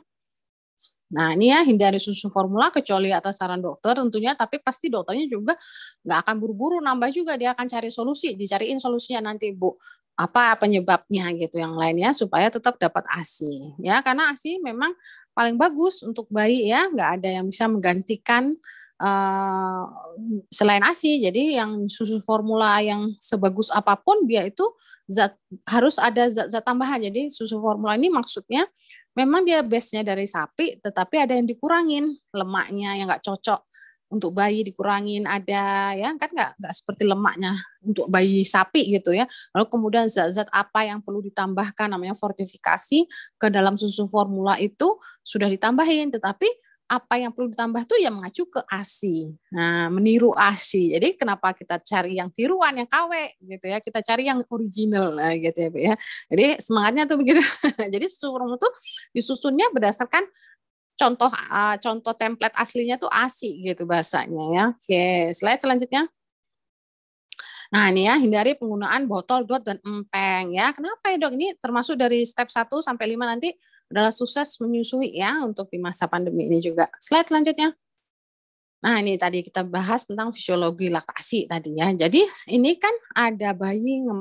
Nah ini ya hindari susu formula kecuali atas saran dokter tentunya, tapi pasti dokternya juga nggak akan buru-buru nambah juga dia akan cari solusi, dicariin solusinya nanti bu apa penyebabnya gitu yang lainnya supaya tetap dapat ASI ya karena ASI memang paling bagus untuk bayi ya nggak ada yang bisa menggantikan uh, selain ASI jadi yang susu formula yang sebagus apapun dia itu zat harus ada zat-zat tambahan jadi susu formula ini maksudnya memang dia base-nya dari sapi tetapi ada yang dikurangin lemaknya yang nggak cocok untuk bayi dikurangin ada ya kan nggak nggak seperti lemaknya untuk bayi sapi gitu ya lalu kemudian zat-zat apa yang perlu ditambahkan namanya fortifikasi ke dalam susu formula itu sudah ditambahin tetapi apa yang perlu ditambah tuh ya mengacu ke ASI. Nah, meniru ASI. Jadi kenapa kita cari yang tiruan, yang KW gitu ya. Kita cari yang original lah gitu ya, ya. Jadi semangatnya tuh begitu. Jadi susu formula tuh disusunnya berdasarkan contoh ah, contoh template aslinya tuh asik gitu bahasanya ya. Oke, slide selanjutnya. Nah, ini ya hindari penggunaan botol, dot dan empeng ya. Kenapa ya, Dok? Ini termasuk dari step 1 sampai 5 nanti adalah sukses menyusui ya untuk di masa pandemi ini juga. Slide selanjutnya. Nah, ini tadi kita bahas tentang fisiologi laktasi tadi ya. Jadi ini kan ada bayi e,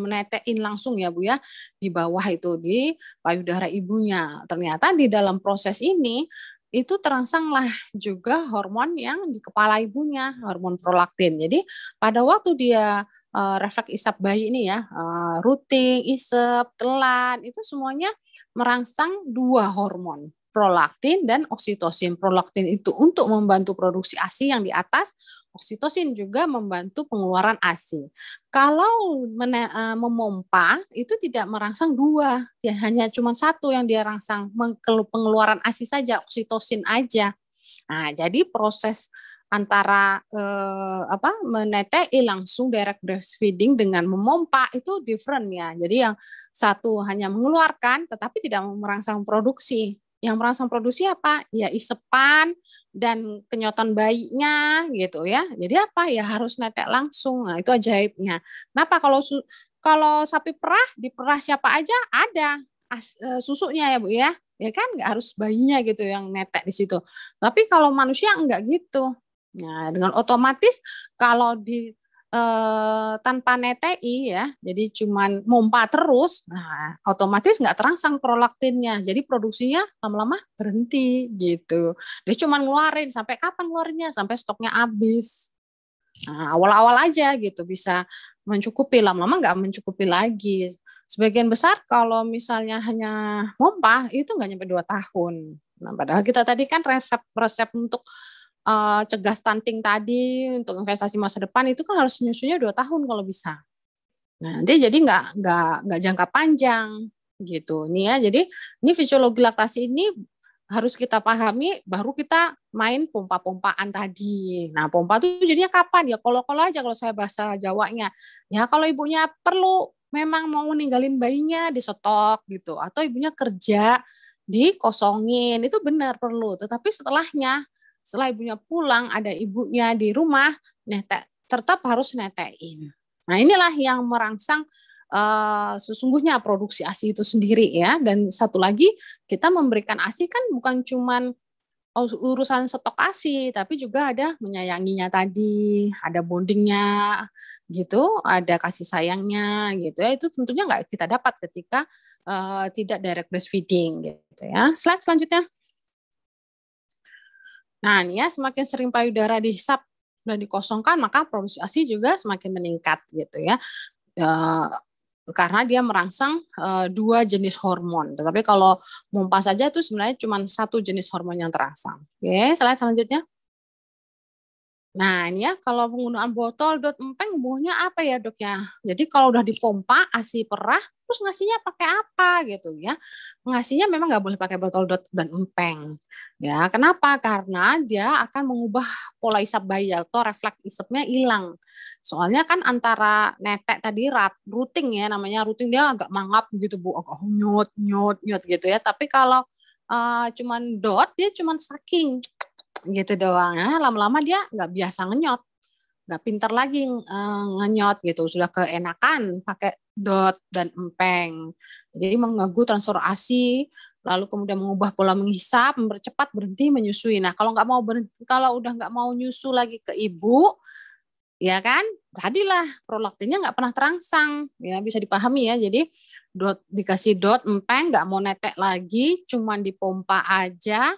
menetekin langsung ya Bu ya di bawah itu di payudara ibunya. Ternyata di dalam proses ini itu terangsanglah juga hormon yang di kepala ibunya, hormon prolaktin. Jadi pada waktu dia uh, refleks isap bayi ini ya, e, uh, isap, telan, itu semuanya merangsang dua hormon prolaktin dan oksitosin. Prolaktin itu untuk membantu produksi ASI yang di atas, oksitosin juga membantu pengeluaran ASI. Kalau e, memompa itu tidak merangsang dua, ya hanya cuma satu yang dia rangsang pengeluaran ASI saja, oksitosin aja. Nah, jadi proses antara eh, apa menetei langsung direct breastfeeding dengan memompa itu different ya. Jadi yang satu hanya mengeluarkan tetapi tidak merangsang produksi yang merangsang produksi apa? Ya isepan dan kenyotan bayinya gitu ya. Jadi apa? Ya harus netek langsung. Nah, itu ajaibnya. Kenapa kalau kalau sapi perah diperah siapa aja ada as, e, susunya ya Bu ya. Ya kan nggak harus bayinya gitu yang netek di situ. Tapi kalau manusia enggak gitu. Nah, dengan otomatis kalau di eh, tanpa netei ya, jadi cuma mompa terus, nah otomatis nggak terangsang prolaktinnya, jadi produksinya lama-lama berhenti gitu. Dia cuma ngeluarin sampai kapan ngeluarinnya? Sampai stoknya habis. Nah, awal-awal aja gitu bisa mencukupi, lama-lama nggak mencukupi lagi. Sebagian besar kalau misalnya hanya mompa itu nggak nyampe dua tahun. Nah, padahal kita tadi kan resep resep untuk uh, cegah stunting tadi untuk investasi masa depan itu kan harus menyusunya dua tahun kalau bisa. Nah, nanti jadi nggak nggak nggak jangka panjang gitu. Nih ya, jadi ini fisiologi laktasi ini harus kita pahami baru kita main pompa-pompaan tadi. Nah, pompa itu jadinya kapan? Ya kalau-kalau aja kalau saya bahasa Jawanya. Ya kalau ibunya perlu memang mau ninggalin bayinya di stok gitu atau ibunya kerja dikosongin itu benar perlu tetapi setelahnya setelah ibunya pulang, ada ibunya di rumah, netek, tetap harus netein. Nah inilah yang merangsang uh, sesungguhnya produksi ASI itu sendiri ya. Dan satu lagi, kita memberikan ASI kan bukan cuman oh, urusan stok ASI, tapi juga ada menyayanginya tadi, ada bondingnya, gitu, ada kasih sayangnya gitu ya. Itu tentunya nggak kita dapat ketika uh, tidak direct breastfeeding gitu ya. Slide selanjutnya. Nah, ini ya semakin sering payudara dihisap dan dikosongkan, maka produksi ASI juga semakin meningkat gitu ya. E, karena dia merangsang e, dua jenis hormon. Tetapi kalau mumpas saja itu sebenarnya cuma satu jenis hormon yang terangsang. Oke, slide selanjutnya. Nah, ini ya kalau penggunaan botol dot empeng buahnya apa ya, Dok ya? Jadi kalau udah dipompa ASI perah, terus ngasihnya pakai apa gitu ya? Ngasihnya memang nggak boleh pakai botol dot dan empeng. Ya, kenapa? Karena dia akan mengubah pola isap bayi atau refleks isapnya hilang. Soalnya kan antara netek tadi rat, ruting ya namanya, ruting dia agak mangap gitu, Bu, agak nyut nyut nyut gitu ya. Tapi kalau uh, cuman dot dia cuman saking gitu doang. ya lama-lama dia nggak biasa ngenyot, nggak pinter lagi eh, ngenyot gitu, sudah keenakan pakai dot dan empeng. Jadi mengganggu asi lalu kemudian mengubah pola menghisap, mempercepat berhenti menyusui. Nah kalau nggak mau berhenti, kalau udah nggak mau nyusu lagi ke ibu, ya kan tadilah prolaktinnya nggak pernah terangsang ya bisa dipahami ya jadi dot dikasih dot empeng nggak mau netek lagi cuman dipompa aja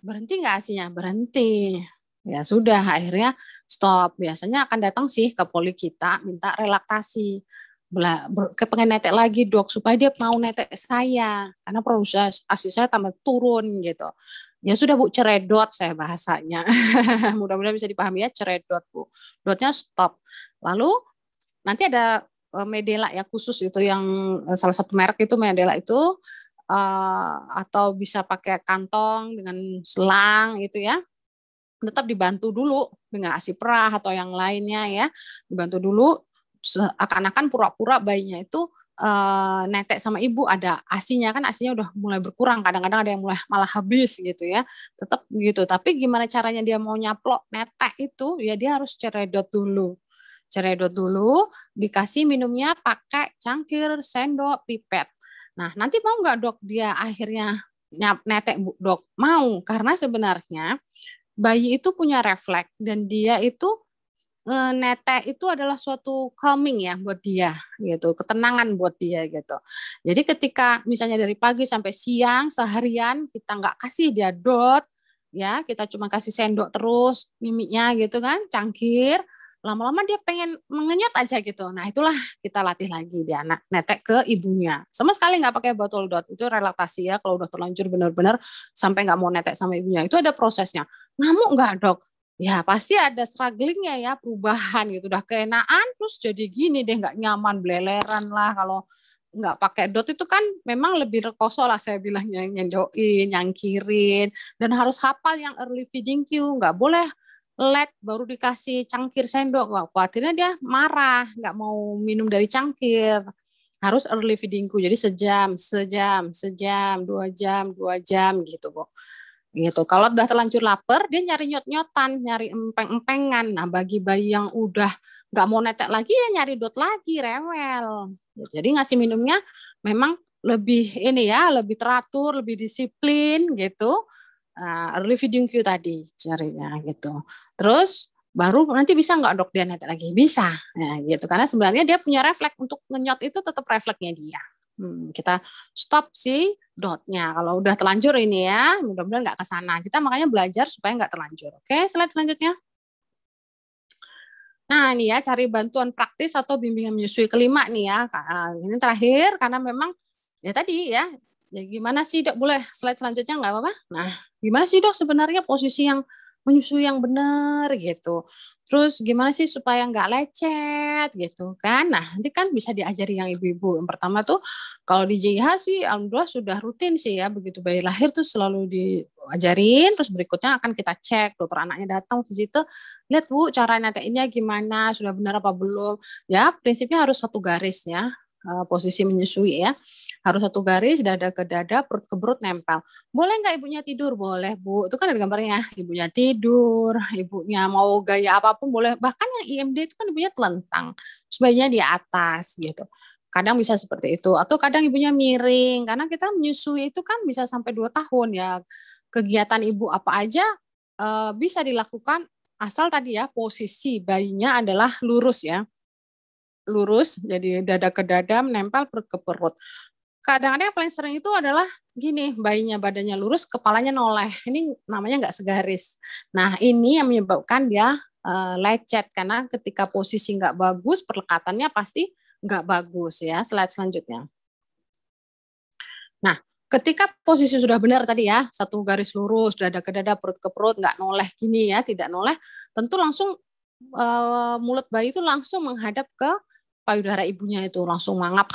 berhenti nggak asinya berhenti ya sudah akhirnya stop biasanya akan datang sih ke poli kita minta relaktasi ke pengen netek lagi dok supaya dia mau netek saya karena proses asi saya tambah turun gitu ya sudah bu ceredot saya bahasanya mudah-mudahan bisa dipahami ya ceredot bu dotnya stop lalu nanti ada eh, Medela ya khusus itu yang eh, salah satu merek itu Medela itu uh, atau bisa pakai kantong dengan selang itu ya tetap dibantu dulu dengan asi perah atau yang lainnya ya dibantu dulu akan-akan pura-pura bayinya itu uh, netek sama ibu ada asinya kan asinya udah mulai berkurang kadang-kadang ada yang mulai malah habis gitu ya tetap gitu tapi gimana caranya dia mau nyaplok netek itu ya dia harus ceredot dulu ceredot dulu dikasih minumnya pakai cangkir sendok pipet Nah, nanti mau nggak dok dia akhirnya netek bu dok? Mau, karena sebenarnya bayi itu punya refleks dan dia itu e, netek itu adalah suatu calming ya buat dia gitu, ketenangan buat dia gitu. Jadi ketika misalnya dari pagi sampai siang seharian kita nggak kasih dia dot, ya kita cuma kasih sendok terus mimiknya gitu kan, cangkir, lama-lama dia pengen mengenyot aja gitu. Nah itulah kita latih lagi di anak netek ke ibunya. Sama sekali nggak pakai botol dot, itu relaksasi ya kalau udah terlanjur benar-benar sampai nggak mau netek sama ibunya. Itu ada prosesnya. Ngamuk nggak dok? Ya pasti ada strugglingnya ya perubahan gitu. Udah keenaan terus jadi gini deh nggak nyaman beleleran lah kalau nggak pakai dot itu kan memang lebih rekoso lah saya bilangnya nyendoin, nyangkirin dan harus hafal yang early feeding cue nggak boleh led baru dikasih cangkir sendok wah khawatirnya dia marah nggak mau minum dari cangkir harus early feedingku jadi sejam sejam sejam dua jam dua jam gitu kok gitu kalau udah terlanjur lapar dia nyari nyot nyotan nyari empeng empengan nah bagi bayi yang udah nggak mau netek lagi ya nyari dot lagi rewel jadi ngasih minumnya memang lebih ini ya lebih teratur lebih disiplin gitu uh, early feeding cue tadi carinya gitu. Terus baru nanti bisa nggak dok dia netek lagi? Bisa. Nah, gitu karena sebenarnya dia punya refleks untuk ngenyot itu tetap refleksnya dia. Hmm, kita stop si dotnya. Kalau udah terlanjur ini ya, mudah-mudahan nggak kesana. Kita makanya belajar supaya nggak terlanjur. Oke, slide selanjutnya. Nah, ini ya cari bantuan praktis atau bimbingan menyusui kelima nih ya. Eh, ini terakhir karena memang ya tadi ya. Ya gimana sih dok boleh slide selanjutnya nggak apa-apa? Nah, gimana sih dok sebenarnya posisi yang menyusui yang benar gitu. Terus gimana sih supaya nggak lecet gitu kan? Nah nanti kan bisa diajari yang ibu-ibu. Yang pertama tuh kalau di JIH sih alhamdulillah sudah rutin sih ya begitu bayi lahir tuh selalu diajarin. Terus berikutnya akan kita cek dokter anaknya datang ke situ. Lihat bu cara netainnya gimana sudah benar apa belum? Ya prinsipnya harus satu garis ya Eh, posisi menyusui ya. Harus satu garis dada ke dada, perut ke perut nempel. Boleh nggak ibunya tidur? Boleh bu. Itu kan ada gambarnya. Ibunya tidur, ibunya mau gaya apapun boleh. Bahkan yang IMD itu kan ibunya telentang, sebaiknya di atas gitu. Kadang bisa seperti itu. Atau kadang ibunya miring. Karena kita menyusui itu kan bisa sampai dua tahun ya. Kegiatan ibu apa aja eh, bisa dilakukan asal tadi ya posisi bayinya adalah lurus ya lurus, jadi dada ke dada, menempel perut ke perut. Kadang-kadang yang paling sering itu adalah gini, bayinya badannya lurus, kepalanya noleh. Ini namanya nggak segaris. Nah, ini yang menyebabkan dia uh, lecet, karena ketika posisi nggak bagus, perlekatannya pasti nggak bagus ya. Slide selanjutnya. Nah, ketika posisi sudah benar tadi ya, satu garis lurus, dada ke dada, perut ke perut, nggak noleh gini ya, tidak noleh, tentu langsung Uh, mulut bayi itu langsung menghadap ke payudara ibunya itu langsung mangap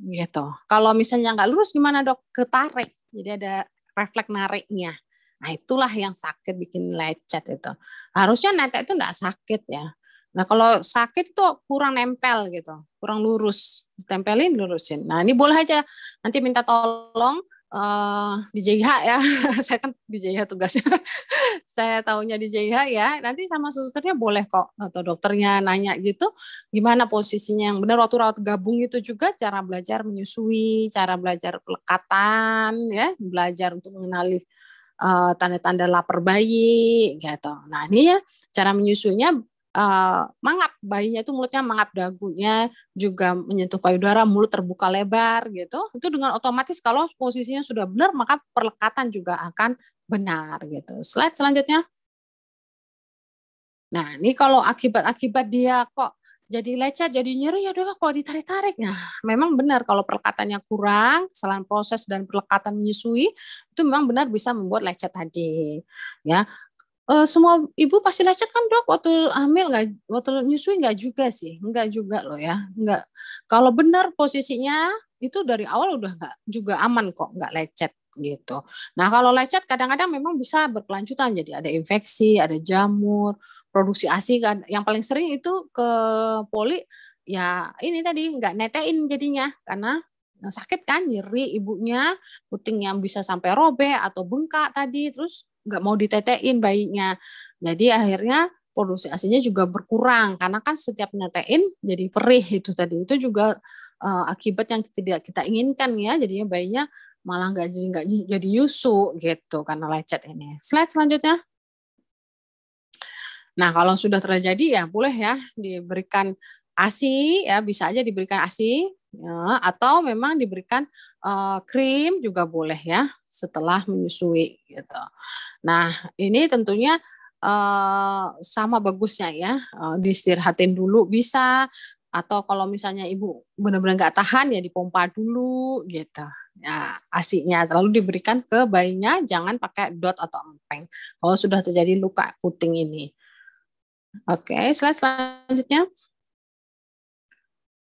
gitu. Kalau misalnya nggak lurus gimana dok? Ketarik. Jadi ada refleks nariknya. Nah itulah yang sakit bikin lecet itu. Harusnya netek itu nggak sakit ya. Nah kalau sakit itu kurang nempel gitu, kurang lurus. Tempelin lurusin. Nah ini boleh aja nanti minta tolong uh, di JIH ya. saya kan di JIH tugasnya. saya tahunya di JIH ya. Nanti sama susternya boleh kok atau dokternya nanya gitu gimana posisinya yang benar waktu rawat gabung itu juga cara belajar menyusui, cara belajar pelekatan ya, belajar untuk mengenali eh, tanda-tanda uh, tanda -tanda lapar bayi gitu. Nah, ini ya cara menyusunya uh, mangap bayinya itu mulutnya mangap dagunya juga menyentuh payudara mulut terbuka lebar gitu itu dengan otomatis kalau posisinya sudah benar maka perlekatan juga akan benar gitu slide selanjutnya nah ini kalau akibat-akibat dia kok jadi lecet, jadi nyeri ya udah kok ditarik-tarik. Nah, memang benar kalau perlekatannya kurang, kesalahan proses dan perlekatan menyusui itu memang benar bisa membuat lecet tadi. Ya, uh, semua ibu pasti lecet kan dok waktu hamil nggak waktu nyusui nggak juga sih nggak juga loh ya nggak kalau benar posisinya itu dari awal udah nggak juga aman kok nggak lecet gitu. Nah kalau lecet kadang-kadang memang bisa berkelanjutan jadi ada infeksi, ada jamur, produksi ASI kan yang paling sering itu ke poli ya ini tadi nggak netein jadinya karena eh, sakit kan nyeri ibunya puting yang bisa sampai robek atau bengkak tadi terus nggak mau ditetein bayinya. Jadi akhirnya produksi asinya juga berkurang karena kan setiap netein jadi perih itu tadi itu juga uh, akibat yang tidak kita inginkan ya jadinya bayinya malah nggak jadi nggak jadi yusu gitu karena lecet ini. Slide selanjutnya. Nah kalau sudah terjadi ya boleh ya diberikan ASI ya bisa aja diberikan ASI ya, atau memang diberikan uh, krim juga boleh ya setelah menyusui gitu. Nah ini tentunya uh, sama bagusnya ya uh, diistirahatin dulu bisa atau kalau misalnya ibu benar-benar nggak tahan ya dipompa dulu gitu ya asiknya terlalu diberikan ke bayinya jangan pakai dot atau empeng kalau sudah terjadi luka puting ini oke slide selanjutnya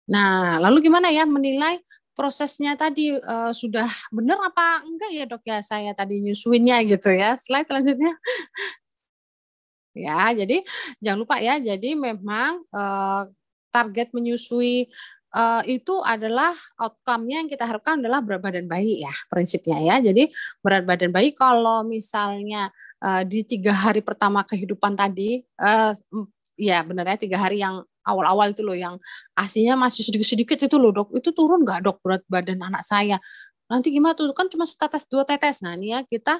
Nah, lalu gimana ya menilai prosesnya tadi uh, sudah benar apa enggak ya dok ya saya tadi nyusuinnya gitu ya. Slide selanjutnya. ya, jadi jangan lupa ya. Jadi memang uh, target menyusui uh, itu adalah outcome-nya yang kita harapkan adalah berat badan bayi ya prinsipnya ya. Jadi berat badan bayi kalau misalnya uh, di tiga hari pertama kehidupan tadi, uh, ya benarnya tiga hari yang awal-awal itu loh yang asinya masih sedikit-sedikit itu loh dok itu turun nggak dok berat badan anak saya nanti gimana tuh kan cuma setetes dua tetes nah ini ya kita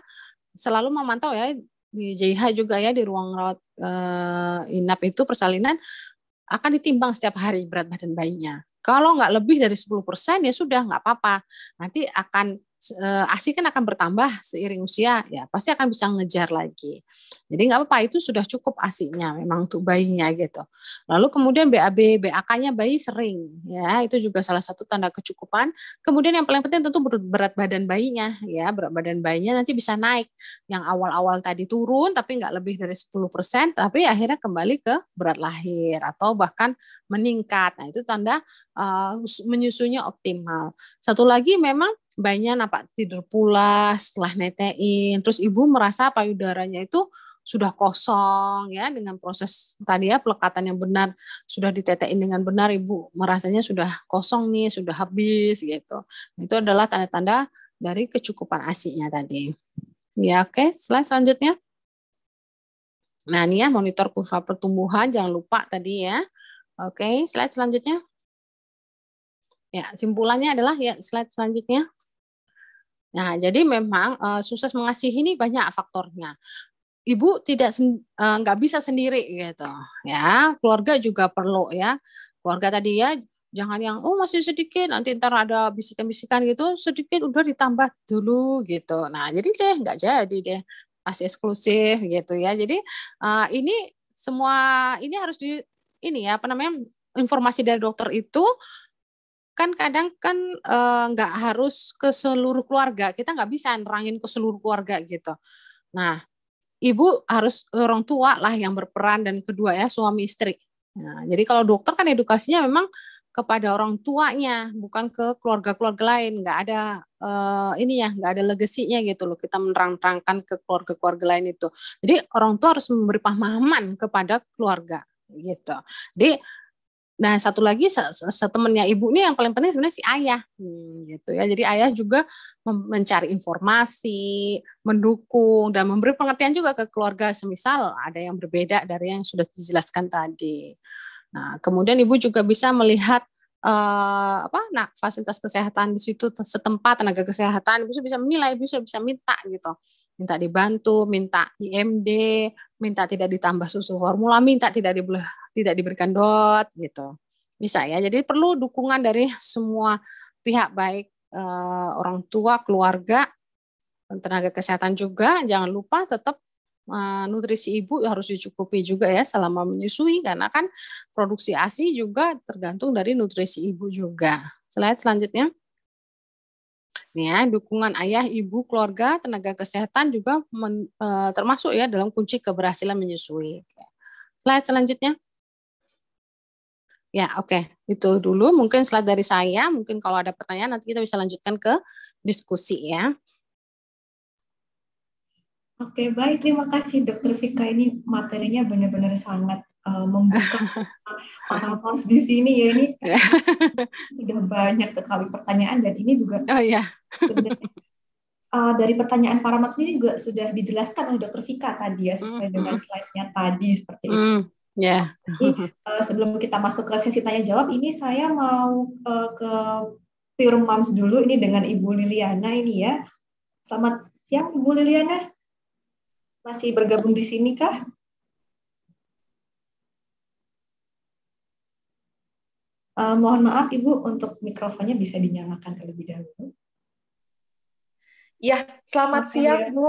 selalu memantau ya di JH juga ya di ruang rawat eh, inap itu persalinan akan ditimbang setiap hari berat badan bayinya kalau nggak lebih dari 10% ya sudah nggak apa-apa nanti akan uh, eh, ASI kan akan bertambah seiring usia ya pasti akan bisa ngejar lagi. Jadi nggak apa-apa itu sudah cukup ASINya memang untuk bayinya gitu. Lalu kemudian BAB, BAK-nya bayi sering ya itu juga salah satu tanda kecukupan. Kemudian yang paling penting tentu berat badan bayinya ya berat badan bayinya nanti bisa naik yang awal-awal tadi turun tapi nggak lebih dari 10% tapi akhirnya kembali ke berat lahir atau bahkan meningkat. Nah itu tanda uh, menyusunya optimal. Satu lagi memang bayinya nampak tidur pulas setelah netein. Terus ibu merasa payudaranya itu sudah kosong ya dengan proses tadi ya pelekatan yang benar sudah ditetein dengan benar ibu merasanya sudah kosong nih sudah habis gitu itu adalah tanda-tanda dari kecukupan asinya tadi ya oke okay. slide selanjutnya nah ini ya monitor kurva pertumbuhan jangan lupa tadi ya oke okay, slide selanjutnya ya simpulannya adalah ya slide selanjutnya Nah, jadi memang uh, sukses mengasihi ini banyak faktornya. Ibu tidak eh, nggak uh, bisa sendiri gitu, ya. Keluarga juga perlu ya. Keluarga tadi ya, jangan yang oh masih sedikit, nanti ntar ada bisikan-bisikan gitu, sedikit udah ditambah dulu gitu. Nah, jadi deh nggak jadi deh, masih eksklusif gitu ya. Jadi uh, ini semua ini harus di ini ya apa namanya informasi dari dokter itu kan kadang kan eh, nggak e, harus ke seluruh keluarga kita nggak bisa nerangin ke seluruh keluarga gitu nah ibu harus eh, orang tua lah yang berperan dan kedua ya suami istri nah jadi kalau dokter kan edukasinya memang kepada orang tuanya bukan ke keluarga-keluarga lain nggak ada e, ini ya nggak ada legasinya gitu loh kita menerang-terangkan ke keluarga-keluarga lain itu jadi orang tua harus memberi pemahaman kepada keluarga gitu jadi Nah, satu lagi temennya ibu ini yang paling penting sebenarnya si ayah, hmm, gitu ya. Jadi ayah juga mencari informasi, mendukung dan memberi pengertian juga ke keluarga semisal ada yang berbeda dari yang sudah dijelaskan tadi. Nah, kemudian ibu juga bisa melihat eh, apa nah fasilitas kesehatan di situ setempat tenaga kesehatan ibu bisa menilai bisa bisa minta gitu minta dibantu minta IMD minta tidak ditambah susu formula, minta tidak dibeli, tidak diberikan dot gitu. Bisa ya. Jadi perlu dukungan dari semua pihak baik eh, orang tua, keluarga, tenaga kesehatan juga. Jangan lupa tetap eh, nutrisi ibu harus dicukupi juga ya selama menyusui karena kan produksi ASI juga tergantung dari nutrisi ibu juga. Slide selanjutnya. Ya, dukungan ayah, ibu, keluarga, tenaga kesehatan juga men, e, termasuk ya dalam kunci keberhasilan menyusui. Slide selanjutnya. Ya, oke. Okay. Itu dulu mungkin slide dari saya. Mungkin kalau ada pertanyaan nanti kita bisa lanjutkan ke diskusi ya. Oke, baik. Terima kasih Dokter Vika. Ini materinya benar-benar sangat Eh, membuka pakar pos di sini ya ini ya. sudah banyak sekali pertanyaan dan ini juga oh, yeah. sudah, uh, dari pertanyaan para maks ini juga sudah dijelaskan oleh dokter Vika tadi ya sesuai mm -hmm. dengan slide-nya tadi seperti itu. Mm, ya. Yeah. uh, sebelum kita masuk ke sesi tanya jawab ini saya mau uh, ke Pure Moms dulu ini dengan Ibu Liliana ini ya. Selamat siang Ibu Liliana. Masih bergabung di sini kah? Uh, mohon maaf Ibu untuk mikrofonnya bisa dinyalakan terlebih dahulu. Ya, selamat, selamat siang ya. Bu.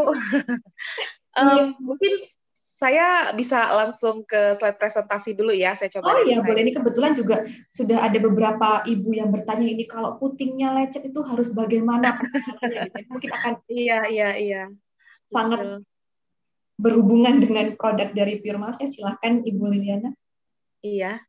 um, mungkin saya bisa langsung ke slide presentasi dulu ya. Saya coba. Oh iya, boleh. Ini kebetulan juga sudah ada beberapa ibu yang bertanya ini kalau putingnya lecet itu harus bagaimana? Gitu. Mungkin akan Iya, iya, iya. Sangat Betul. berhubungan dengan produk dari Pure Ya, silahkan Ibu Liliana. Iya.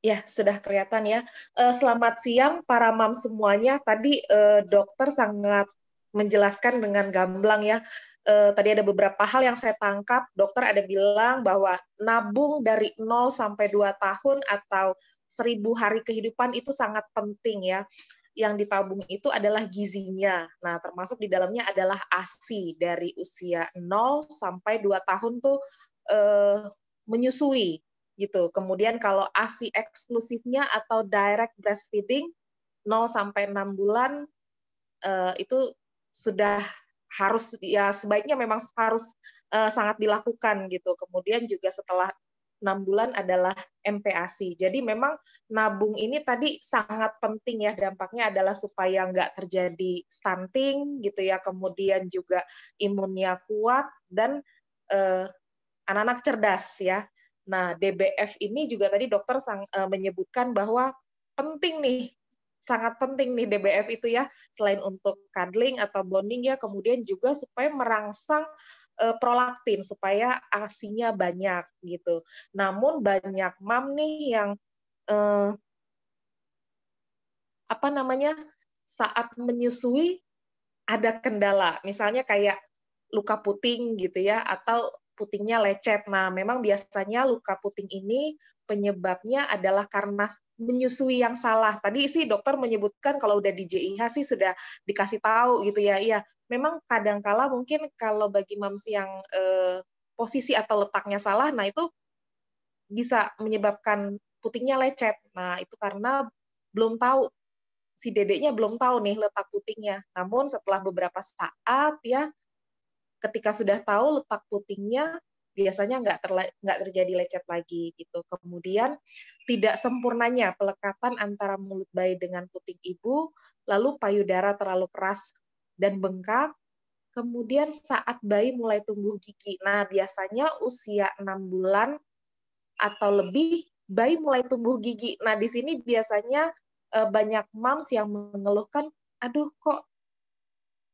Ya, sudah kelihatan ya. Eh, selamat siang para mam semuanya. Tadi eh, dokter sangat menjelaskan dengan gamblang ya. Eh, tadi ada beberapa hal yang saya tangkap. Dokter ada bilang bahwa nabung dari 0 sampai 2 tahun atau 1000 hari kehidupan itu sangat penting ya. Yang ditabung itu adalah gizinya. Nah, termasuk di dalamnya adalah ASI dari usia 0 sampai 2 tahun tuh uh, menyusui gitu. Kemudian kalau ASI eksklusifnya atau direct breastfeeding 0 sampai 6 bulan uh, itu sudah harus ya sebaiknya memang harus uh, sangat dilakukan gitu. Kemudian juga setelah 6 bulan adalah MPASI. Jadi memang nabung ini tadi sangat penting ya dampaknya adalah supaya nggak terjadi stunting gitu ya, kemudian juga imunnya kuat dan eh, anak-anak cerdas ya. Nah, DBF ini juga tadi dokter sang, uh, menyebutkan bahwa penting nih, sangat penting nih DBF itu ya, selain untuk cuddling atau bonding ya, kemudian juga supaya merangsang uh, prolaktin supaya asinya banyak gitu. Namun banyak mam nih yang uh, apa namanya saat menyusui ada kendala, misalnya kayak luka puting gitu ya, atau putingnya lecet. Nah, memang biasanya luka puting ini penyebabnya adalah karena menyusui yang salah. Tadi sih dokter menyebutkan kalau udah di JIH sih sudah dikasih tahu gitu ya. Iya, memang kadangkala mungkin kalau bagi mams yang eh, posisi atau letaknya salah, nah itu bisa menyebabkan putingnya lecet. Nah, itu karena belum tahu si dedeknya belum tahu nih letak putingnya. Namun setelah beberapa saat ya ketika sudah tahu letak putingnya biasanya nggak nggak terjadi lecet lagi gitu. Kemudian tidak sempurnanya pelekatan antara mulut bayi dengan puting ibu, lalu payudara terlalu keras dan bengkak. Kemudian saat bayi mulai tumbuh gigi. Nah, biasanya usia enam bulan atau lebih bayi mulai tumbuh gigi. Nah, di sini biasanya eh, banyak mams yang mengeluhkan, aduh kok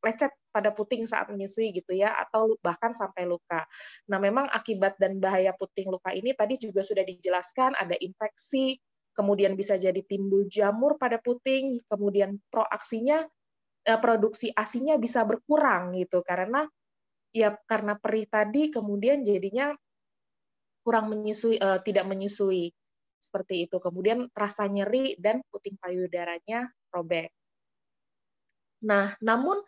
lecet pada puting saat menyusui gitu ya atau bahkan sampai luka. Nah, memang akibat dan bahaya puting luka ini tadi juga sudah dijelaskan ada infeksi, kemudian bisa jadi timbul jamur pada puting, kemudian proaksinya eh, produksi asinya bisa berkurang gitu karena ya karena perih tadi kemudian jadinya kurang menyusui uh, tidak menyusui seperti itu. Kemudian rasa nyeri dan puting payudaranya robek. Nah, namun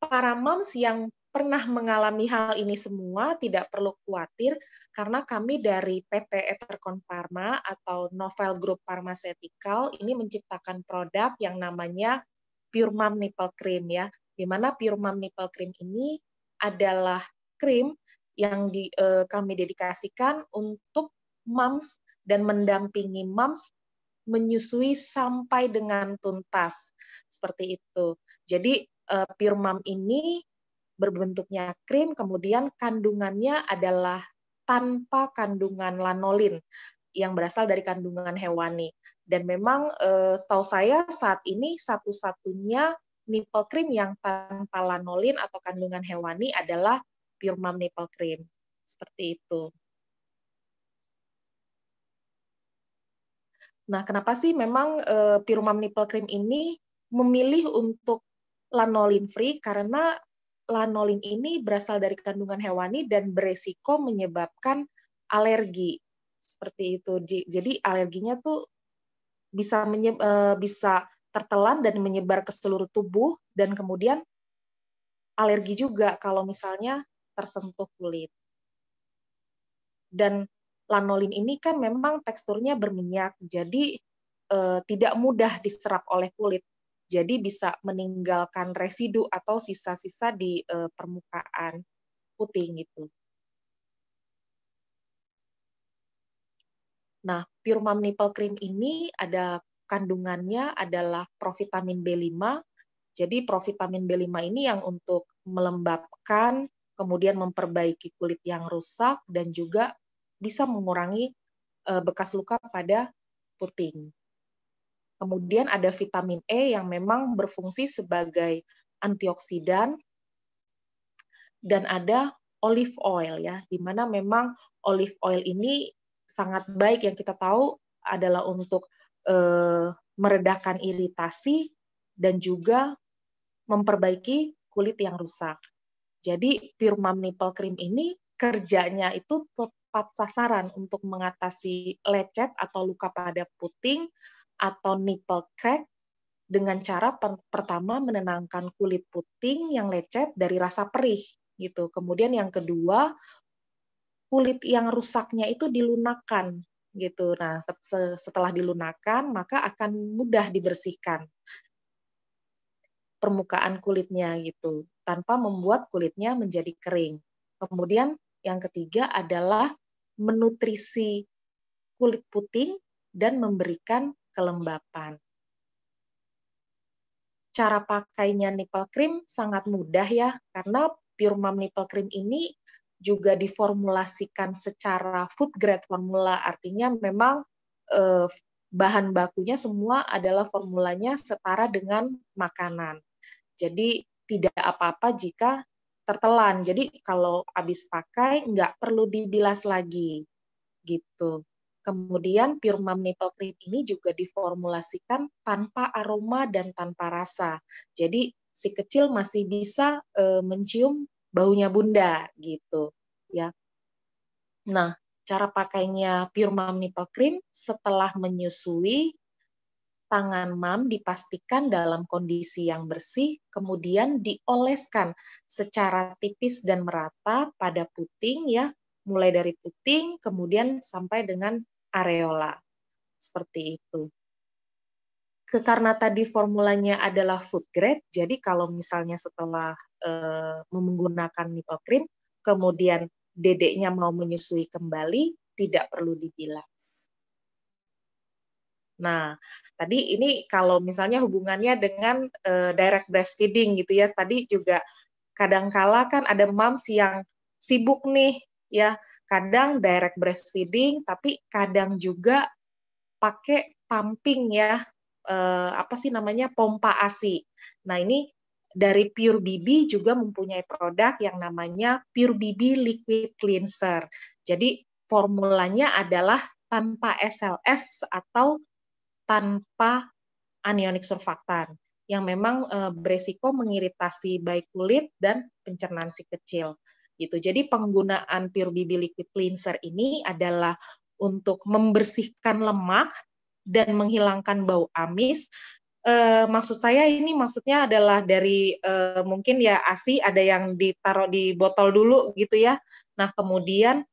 para moms yang pernah mengalami hal ini semua tidak perlu khawatir karena kami dari PT Eterkon Pharma atau Novel Group Pharmaceutical ini menciptakan produk yang namanya Pure Mom Nipple Cream ya. Di mana Pure Mom Nipple Cream ini adalah krim yang di, eh, kami dedikasikan untuk moms dan mendampingi moms menyusui sampai dengan tuntas. Seperti itu. Jadi uh, eh, Pure Mom ini berbentuknya krim, kemudian kandungannya adalah tanpa kandungan lanolin yang berasal dari kandungan hewani. Dan memang uh, setahu saya saat ini satu-satunya nipple cream yang tanpa lanolin atau kandungan hewani adalah Pure Mom Nipple Cream. Seperti itu. Nah, kenapa sih memang eh, Pure Nipple Cream ini memilih untuk lanolin free karena lanolin ini berasal dari kandungan hewani dan beresiko menyebabkan alergi seperti itu. Jadi alerginya tuh bisa e, bisa tertelan dan menyebar ke seluruh tubuh dan kemudian alergi juga kalau misalnya tersentuh kulit. Dan lanolin ini kan memang teksturnya berminyak, jadi e, tidak mudah diserap oleh kulit jadi bisa meninggalkan residu atau sisa-sisa di uh, permukaan puting itu. Nah, Pure Mom Nipple Cream ini ada kandungannya adalah provitamin B5. Jadi provitamin B5 ini yang untuk melembabkan, kemudian memperbaiki kulit yang rusak dan juga bisa mengurangi eh, bekas luka pada puting. Kemudian ada vitamin E yang memang berfungsi sebagai antioksidan dan ada olive oil ya, di mana memang olive oil ini sangat baik yang kita tahu adalah untuk eh, meredakan iritasi dan juga memperbaiki kulit yang rusak. Jadi Pure Mom Nipple Cream ini kerjanya itu tepat sasaran untuk mengatasi lecet atau luka pada puting, atau nipple crack dengan cara per pertama menenangkan kulit puting yang lecet dari rasa perih gitu. Kemudian yang kedua kulit yang rusaknya itu dilunakkan gitu. Nah, setelah dilunakkan maka akan mudah dibersihkan permukaan kulitnya gitu tanpa membuat kulitnya menjadi kering. Kemudian yang ketiga adalah menutrisi kulit puting dan memberikan kelembapan. Cara pakainya nipple cream sangat mudah ya, karena Pure Mom Nipple Cream ini juga diformulasikan secara food grade formula, artinya memang eh, bahan bakunya semua adalah formulanya setara dengan makanan. Jadi tidak apa-apa jika tertelan. Jadi kalau habis pakai nggak perlu dibilas lagi gitu. Kemudian pure nipple cream ini juga diformulasikan tanpa aroma dan tanpa rasa. Jadi si kecil masih bisa e, mencium baunya bunda gitu ya. Nah, cara pakainya pure mom nipple cream setelah menyusui tangan mam dipastikan dalam kondisi yang bersih, kemudian dioleskan secara tipis dan merata pada puting ya, mulai dari puting kemudian sampai dengan areola. Seperti itu. Ke, karena tadi formulanya adalah food grade, jadi kalau misalnya setelah e, menggunakan nipple cream, kemudian dedeknya mau menyusui kembali, tidak perlu dibilas. Nah, tadi ini kalau misalnya hubungannya dengan e, direct breastfeeding gitu ya, tadi juga kadangkala kan ada mams yang sibuk nih ya kadang direct breastfeeding tapi kadang juga pakai pumping ya eh, apa sih namanya pompa ASI. Nah, ini dari Pure BB juga mempunyai produk yang namanya Pure BB Liquid Cleanser. Jadi formulanya adalah tanpa SLS atau tanpa anionic surfaktan yang memang e, beresiko mengiritasi baik kulit dan pencernaan si kecil gitu. Jadi penggunaan Pure BB Liquid Cleanser ini adalah untuk membersihkan lemak dan menghilangkan bau amis. E, maksud saya ini maksudnya adalah dari e, mungkin ya ASI ada yang ditaruh di botol dulu gitu ya. Nah, kemudian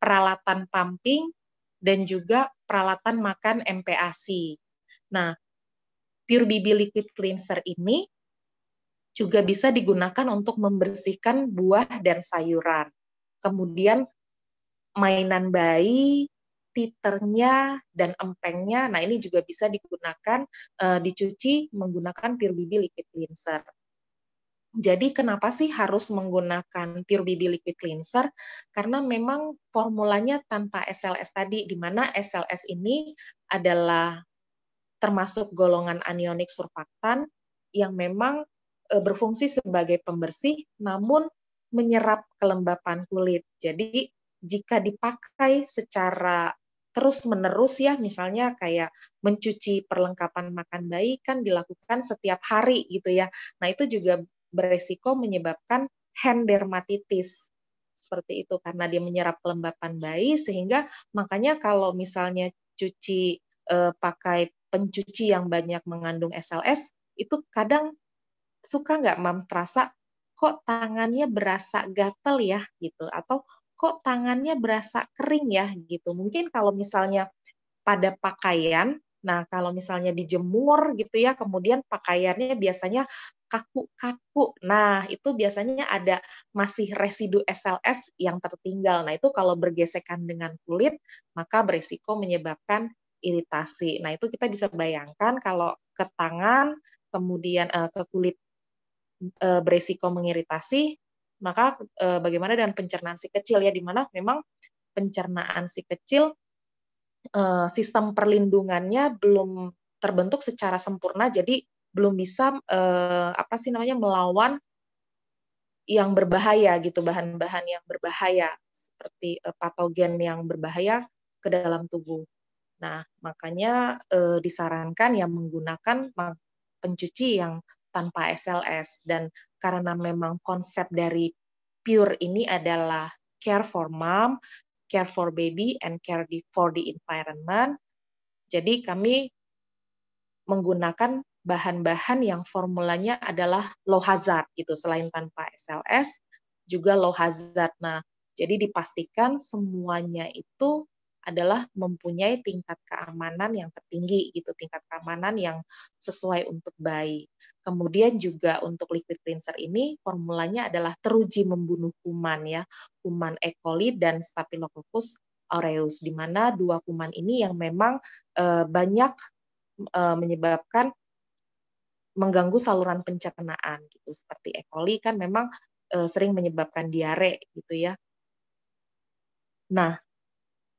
peralatan pumping dan juga peralatan makan MPASI. Nah, Pure BB Liquid Cleanser ini juga bisa digunakan untuk membersihkan buah dan sayuran. Kemudian mainan bayi, titernya dan empengnya, nah ini juga bisa digunakan uh, dicuci menggunakan Pure BB Liquid Cleanser. Jadi kenapa sih harus menggunakan Pure BB Liquid Cleanser? Karena memang formulanya tanpa SLS tadi, di mana SLS ini adalah termasuk golongan anionik surfaktan yang memang Eh, berfungsi sebagai pembersih namun menyerap kelembapan kulit. Jadi jika dipakai secara terus-menerus ya, misalnya kayak mencuci perlengkapan makan bayi kan dilakukan setiap hari gitu ya. Nah, itu juga beresiko menyebabkan hand dermatitis seperti itu karena dia menyerap kelembapan bayi sehingga makanya kalau misalnya cuci eh, pakai pencuci yang banyak mengandung SLS itu kadang suka nggak mam terasa kok tangannya berasa gatel ya gitu atau kok tangannya berasa kering ya gitu. Mungkin kalau misalnya pada pakaian, nah kalau misalnya dijemur gitu ya, kemudian pakaiannya biasanya kaku-kaku. Nah, itu biasanya ada masih residu SLS yang tertinggal. Nah, itu kalau bergesekan dengan kulit, maka beresiko menyebabkan iritasi. Nah, itu kita bisa bayangkan kalau ke tangan, kemudian eh, ke kulit e, beresiko mengiritasi, maka e, bagaimana dengan pencernaan si kecil ya dimana memang pencernaan si kecil e, sistem perlindungannya belum terbentuk secara sempurna jadi belum bisa e, apa sih namanya melawan yang berbahaya gitu bahan-bahan yang berbahaya seperti e, patogen yang berbahaya ke dalam tubuh. Nah, makanya e, disarankan ya menggunakan pencuci yang tanpa SLS dan karena memang konsep dari pure ini adalah care for mom, care for baby and care for the environment. Jadi kami menggunakan bahan-bahan yang formulanya adalah low hazard gitu selain tanpa SLS juga low hazard. Nah, jadi dipastikan semuanya itu adalah mempunyai tingkat keamanan yang tertinggi gitu, tingkat keamanan yang sesuai untuk bayi. Kemudian juga untuk liquid cleanser ini formulanya adalah teruji membunuh kuman ya, kuman E. coli dan Staphylococcus aureus di mana dua kuman ini yang memang e, banyak e, menyebabkan mengganggu saluran pencernaan gitu seperti E. coli kan memang e, sering menyebabkan diare gitu ya. Nah,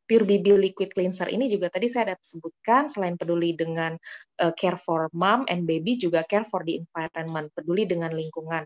Pure BB Liquid Cleanser ini juga tadi saya ada sebutkan selain peduli dengan uh, care for mom and baby juga care for the environment, peduli dengan lingkungan.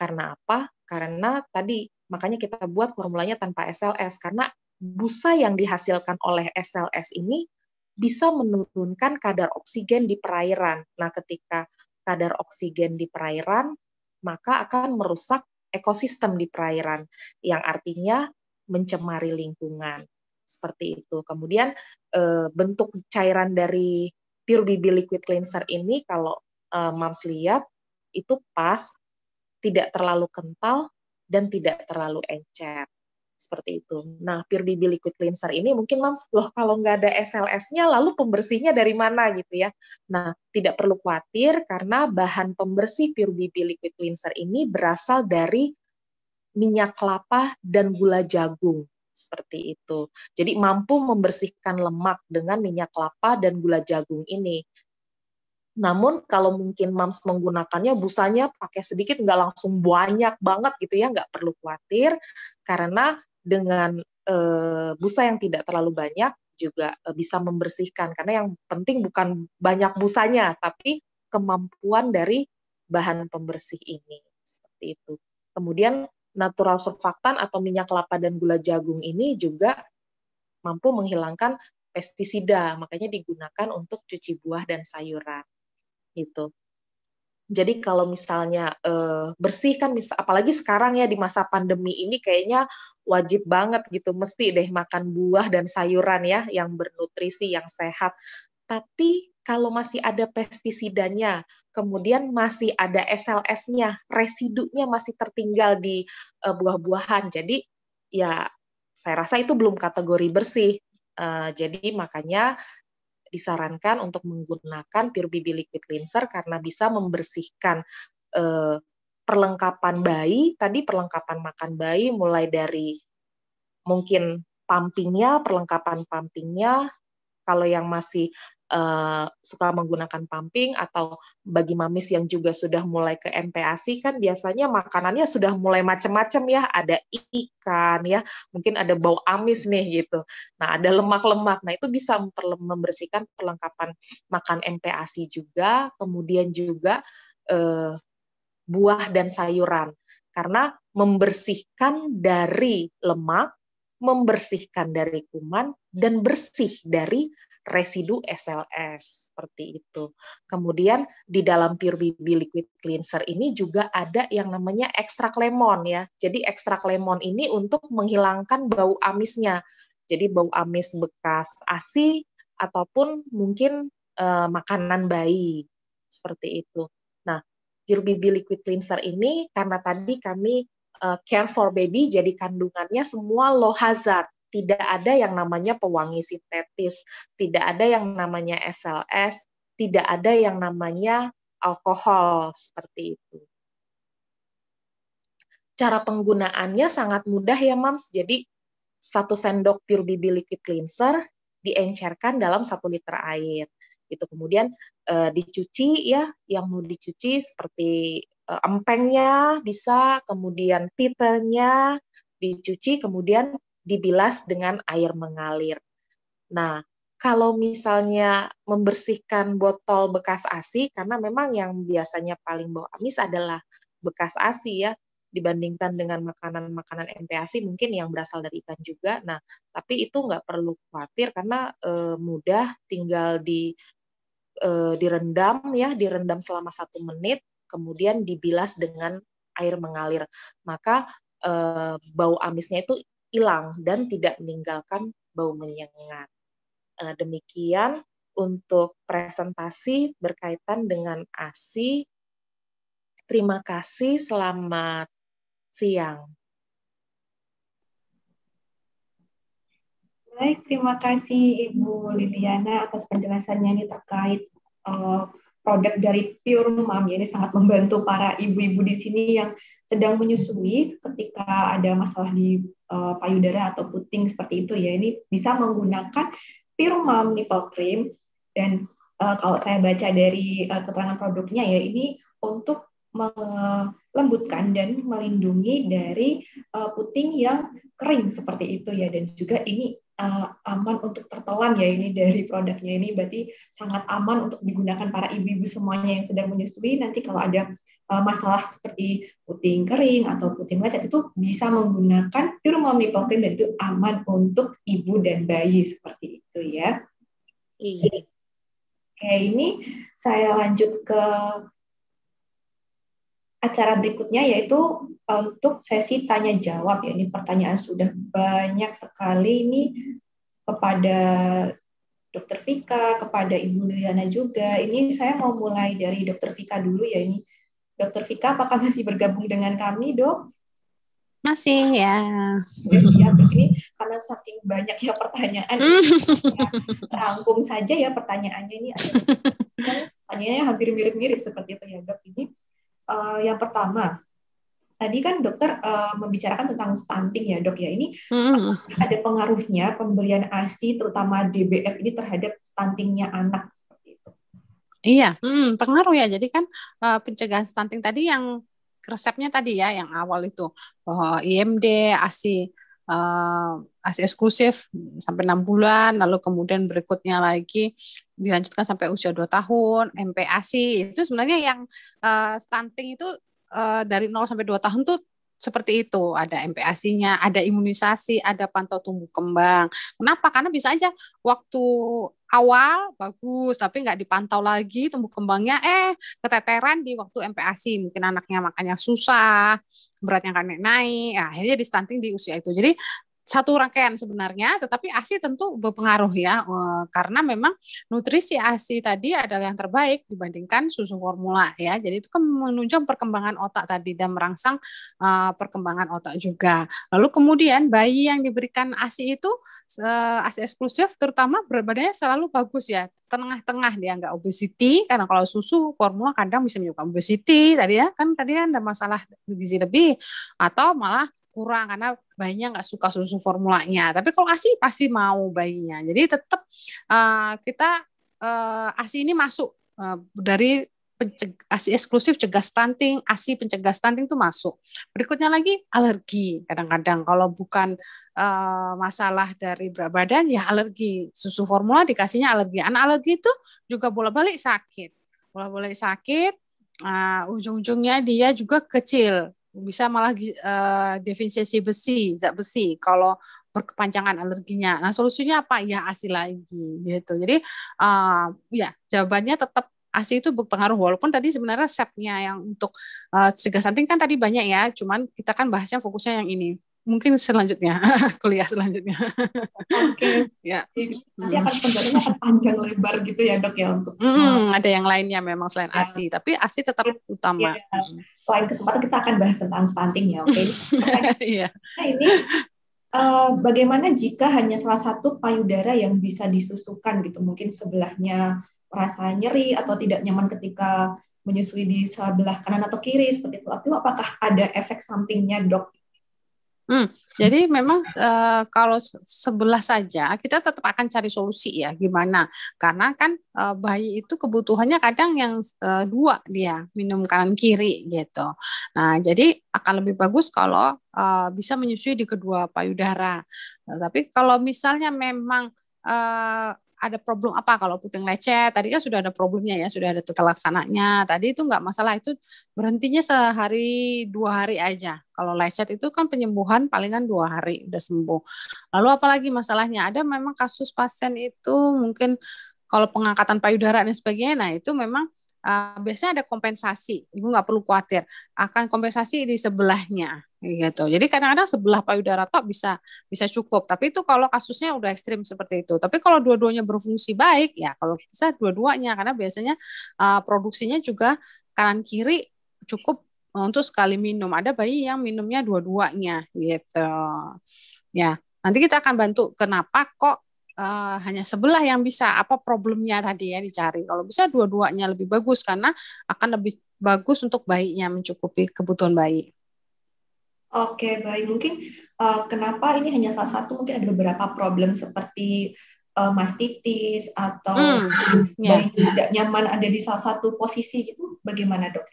Karena apa? Karena tadi makanya kita buat formulanya tanpa SLS karena busa yang dihasilkan oleh SLS ini bisa menurunkan kadar oksigen di perairan. Nah, ketika kadar oksigen di perairan, maka akan merusak ekosistem di perairan, yang artinya mencemari lingkungan seperti itu. Kemudian eh, bentuk cairan dari pure BB liquid cleanser ini kalau eh, mams lihat itu pas, tidak terlalu kental dan tidak terlalu encer seperti itu. Nah, Pure BB Liquid Cleanser ini mungkin mams loh kalau nggak ada SLS-nya lalu pembersihnya dari mana gitu ya. Nah, tidak perlu khawatir karena bahan pembersih Pure BB Liquid Cleanser ini berasal dari minyak kelapa dan gula jagung seperti itu. Jadi mampu membersihkan lemak dengan minyak kelapa dan gula jagung ini. Namun kalau mungkin mams menggunakannya busanya pakai sedikit nggak langsung banyak banget gitu ya nggak perlu khawatir karena dengan e, busa yang tidak terlalu banyak juga e, bisa membersihkan karena yang penting bukan banyak busanya tapi kemampuan dari bahan pembersih ini seperti itu. Kemudian natural surfaktan atau minyak kelapa dan gula jagung ini juga mampu menghilangkan pestisida, makanya digunakan untuk cuci buah dan sayuran. Gitu. Jadi kalau misalnya eh, bersih kan, apalagi sekarang ya di masa pandemi ini kayaknya wajib banget gitu, mesti deh makan buah dan sayuran ya yang bernutrisi, yang sehat. Tapi kalau masih ada pestisidanya, kemudian masih ada SLS-nya, residunya masih tertinggal di uh, buah-buahan. Jadi ya saya rasa itu belum kategori bersih. Uh, jadi makanya disarankan untuk menggunakan Pure BB Liquid Cleanser karena bisa membersihkan uh, perlengkapan bayi, tadi perlengkapan makan bayi mulai dari mungkin pumpingnya, perlengkapan pumpingnya, kalau yang masih uh, suka menggunakan pumping atau bagi mamis yang juga sudah mulai ke MPASI kan biasanya makanannya sudah mulai macam-macam ya, ada ikan ya, mungkin ada bau amis nih gitu. Nah, ada lemak-lemak. Nah, itu bisa membersihkan perlengkapan makan MPASI juga, kemudian juga uh, buah dan sayuran. Karena membersihkan dari lemak membersihkan dari kuman dan bersih dari residu SLS seperti itu. Kemudian di dalam Pure BB Liquid Cleanser ini juga ada yang namanya ekstrak lemon ya. Jadi ekstrak lemon ini untuk menghilangkan bau amisnya. Jadi bau amis bekas ASI ataupun mungkin uh, makanan bayi seperti itu. Nah, Pure BB Liquid Cleanser ini karena tadi kami uh, care for baby jadi kandungannya semua low hazard tidak ada yang namanya pewangi sintetis, tidak ada yang namanya SLS, tidak ada yang namanya alkohol seperti itu. Cara penggunaannya sangat mudah ya, Mams. Jadi satu sendok pure BB liquid cleanser diencerkan dalam satu liter air. Itu kemudian e, dicuci ya, yang mau dicuci seperti e, empengnya bisa, kemudian titelnya dicuci, kemudian dibilas dengan air mengalir. Nah, kalau misalnya membersihkan botol bekas ASI, karena memang yang biasanya paling bau amis adalah bekas ASI ya, dibandingkan dengan makanan-makanan MPASI mungkin yang berasal dari ikan juga. Nah, tapi itu nggak perlu khawatir karena e, mudah tinggal di e, direndam ya, direndam selama satu menit, kemudian dibilas dengan air mengalir. Maka e, bau amisnya itu hilang dan tidak meninggalkan bau menyengat. Eh, demikian untuk presentasi berkaitan dengan ASI. Terima kasih, selamat siang. Baik, terima kasih Ibu Liliana atas penjelasannya ini terkait uh, produk dari Pure Mom. Ini sangat membantu para ibu-ibu di sini yang sedang menyusui ketika ada masalah di uh, payudara atau puting seperti itu ya. Ini bisa menggunakan Pirumam nipple cream dan uh, kalau saya baca dari uh, keterangan produknya ya ini untuk melembutkan dan melindungi dari uh, puting yang kering seperti itu ya dan juga ini uh, aman untuk tertelan ya ini dari produknya ini berarti sangat aman untuk digunakan para ibu-ibu semuanya yang sedang menyusui nanti kalau ada Eh, masalah seperti puting kering atau puting lecet itu bisa menggunakan pure mom nipple cream dan itu aman untuk ibu dan bayi seperti itu ya. Iya. Oke, ini saya lanjut ke acara berikutnya yaitu eh, untuk sesi tanya jawab ya. Ini pertanyaan sudah banyak sekali ini kepada Dokter Vika, kepada Ibu Liliana juga. Ini saya mau mulai dari Dokter Vika dulu ya ini Dokter Vika, apakah masih bergabung dengan kami, dok? Masih ya. Ya, ini karena saking banyaknya pertanyaan, ya, hmm. rangkum saja ya pertanyaannya ini. pertanyaannya hampir mirip-mirip seperti itu ya, dok. Ini uh, yang pertama, tadi kan dokter uh, membicarakan tentang stunting ya dok ya ini hmm. ada pengaruhnya pemberian ASI terutama DBF ini terhadap stuntingnya anak Iya, hmm, pengaruh ya. Jadi kan uh, pencegahan stunting tadi yang resepnya tadi ya, yang awal itu oh, IMD, ASI, uh, ASI eksklusif sampai enam bulan, lalu kemudian berikutnya lagi dilanjutkan sampai usia 2 tahun, MPASI itu sebenarnya yang uh, stunting itu uh, dari 0 sampai 2 tahun tuh seperti itu, ada MPASI-nya, ada imunisasi, ada pantau tumbuh kembang. Kenapa? Karena bisa aja waktu awal bagus, tapi nggak dipantau lagi tumbuh kembangnya, eh keteteran di waktu MPASI, mungkin anaknya makannya susah, beratnya kan naik, nah, ya, akhirnya di stunting di usia itu. Jadi satu rangkaian sebenarnya, tetapi ASI tentu berpengaruh ya, eh, karena memang nutrisi ASI tadi adalah yang terbaik dibandingkan susu formula ya. Jadi itu kan menunjang perkembangan otak tadi dan merangsang eh, perkembangan otak juga. Lalu kemudian bayi yang diberikan ASI itu eh, ASI eksklusif terutama berat selalu bagus ya, tengah-tengah dia nggak obesiti, karena kalau susu formula kadang bisa menyebabkan obesiti tadi ya kan tadi kan ada masalah gizi lebih atau malah kurang karena bayinya nggak suka susu formulanya. Tapi kalau ASI pasti mau bayinya. Jadi tetap uh, eh, kita uh, ASI ini masuk uh, dari ASI eksklusif cegah stunting, ASI pencegah stunting itu masuk. Berikutnya lagi alergi. Kadang-kadang kalau bukan uh, masalah dari berat badan ya alergi. Susu formula dikasihnya alergi. Anak alergi itu juga bolak-balik sakit. Bolak-balik sakit, uh, ujung-ujungnya dia juga kecil bisa malah uh, defisiensi besi, zat besi kalau berkepanjangan alerginya. Nah, solusinya apa? Ya ASI lagi gitu. Jadi uh, ya jawabannya tetap ASI itu berpengaruh walaupun tadi sebenarnya resepnya yang untuk uh, cegah stunting kan tadi banyak ya, cuman kita kan bahasnya fokusnya yang ini. Mungkin selanjutnya kuliah selanjutnya. Oke. Okay. ya. Nanti akan penjelasannya akan panjang lebar gitu ya, Dok ya untuk. Mm, ada yang lainnya memang selain ya. ASI, tapi ASI tetap ya. utama. Ya. Mm lain kesempatan kita akan bahas tentang stunting ya, oke? Okay? Iya. nah, ini uh, bagaimana jika hanya salah satu payudara yang bisa disusukan gitu, mungkin sebelahnya merasa nyeri atau tidak nyaman ketika menyusui di sebelah kanan atau kiri seperti itu. apakah ada efek sampingnya dok? Hmm, jadi memang uh, kalau sebelah saja kita tetap akan cari solusi ya gimana? Karena kan uh, bayi itu kebutuhannya kadang yang uh, dua dia minum kanan kiri gitu. Nah jadi akan lebih bagus kalau uh, bisa menyusui di kedua payudara. Nah, tapi kalau misalnya memang uh, ada problem apa kalau puting lecet tadi kan sudah ada problemnya ya sudah ada tata laksananya tadi itu nggak masalah itu berhentinya sehari dua hari aja kalau lecet itu kan penyembuhan palingan dua hari udah sembuh lalu apalagi masalahnya ada memang kasus pasien itu mungkin kalau pengangkatan payudara dan sebagainya nah itu memang uh, biasanya ada kompensasi. Ibu nggak perlu khawatir akan kompensasi di sebelahnya gitu. Jadi kadang-kadang sebelah payudara tok bisa bisa cukup. Tapi itu kalau kasusnya udah ekstrim seperti itu. Tapi kalau dua-duanya berfungsi baik ya kalau bisa dua-duanya karena biasanya uh, produksinya juga kanan kiri cukup eh, untuk sekali minum. Ada bayi yang minumnya dua-duanya gitu. Ya, nanti kita akan bantu kenapa kok Eh, hanya sebelah yang bisa apa problemnya tadi ya dicari. Kalau bisa dua-duanya lebih bagus karena akan lebih bagus untuk bayinya mencukupi kebutuhan bayi. Oke, baik. Mungkin uh, kenapa ini hanya salah satu? Mungkin ada beberapa problem seperti uh, mastitis atau hmm, ya. bayi ya. tidak nyaman ada di salah satu posisi gitu. Bagaimana dok?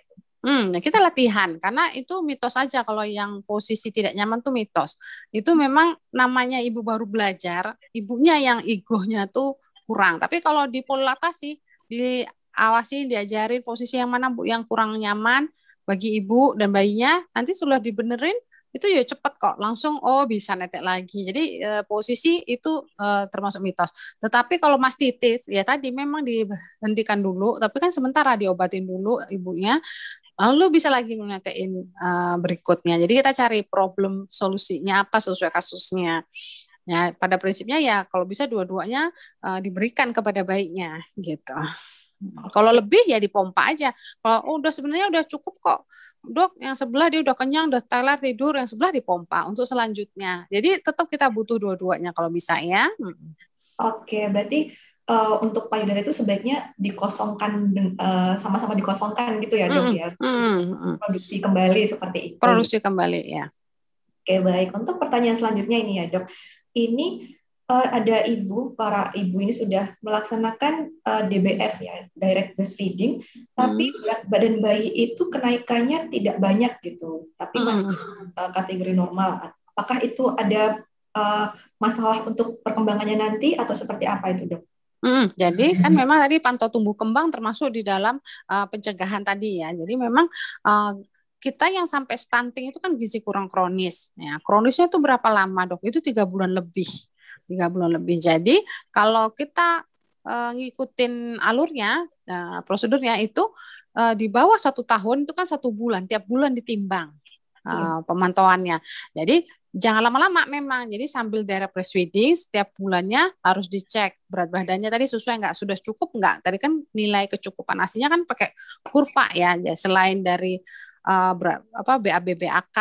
Hmm, nah kita latihan karena itu mitos aja kalau yang posisi tidak nyaman tuh mitos. Itu memang namanya ibu baru belajar, ibunya yang igonya tuh kurang. Tapi kalau di pola sih diawasi, diajarin posisi yang mana bu yang kurang nyaman bagi ibu dan bayinya, nanti sudah dibenerin itu ya cepat kok langsung oh bisa netek lagi jadi e, posisi itu e, termasuk mitos tetapi kalau mastitis ya tadi memang dihentikan dulu tapi kan sementara ah, diobatin dulu ibunya lalu ah, bisa lagi menetein uh, ah, berikutnya. Jadi kita cari problem solusinya apa sesuai kasusnya. Ya, pada prinsipnya ya kalau bisa dua-duanya uh, diberikan kepada baiknya gitu. Kalau lebih ya dipompa aja. Kalau oh, udah sebenarnya udah cukup kok. Dok, yang sebelah dia udah kenyang, udah teler tidur, yang sebelah dipompa untuk selanjutnya. Jadi tetap kita butuh dua-duanya kalau bisa ya. Hmm. Oke, berarti uh, untuk payudara itu sebaiknya dikosongkan eh, sama-sama uh, dikosongkan gitu ya dok mm, ya mm, produksi kembali seperti itu produksi kembali ya oke baik untuk pertanyaan selanjutnya ini ya dok ini uh, ada ibu para ibu ini sudah melaksanakan uh, DBF ya direct breastfeeding mm. tapi mm-hmm. berat badan bayi itu kenaikannya tidak banyak gitu tapi masih uh, kategori normal apakah itu ada masalah untuk perkembangannya nanti atau seperti apa itu dok? Mm, jadi kan memang tadi pantau tumbuh kembang termasuk di dalam uh, pencegahan tadi ya. Jadi memang uh, kita yang sampai stunting itu kan gizi kurang kronis. Ya, kronisnya itu berapa lama dok? Itu tiga bulan lebih, tiga bulan lebih. Jadi kalau kita uh, ngikutin alurnya, uh, prosedurnya itu uh, di bawah satu tahun itu kan satu bulan, tiap bulan ditimbang. Uh, pemantauannya. Jadi jangan lama-lama memang. Jadi sambil daerah breastfeeding setiap bulannya harus dicek berat badannya tadi sesuai enggak sudah cukup enggak Tadi kan nilai kecukupan asinya kan pakai kurva ya. Jadi ya, selain dari uh, eh, berat, apa BABBAK,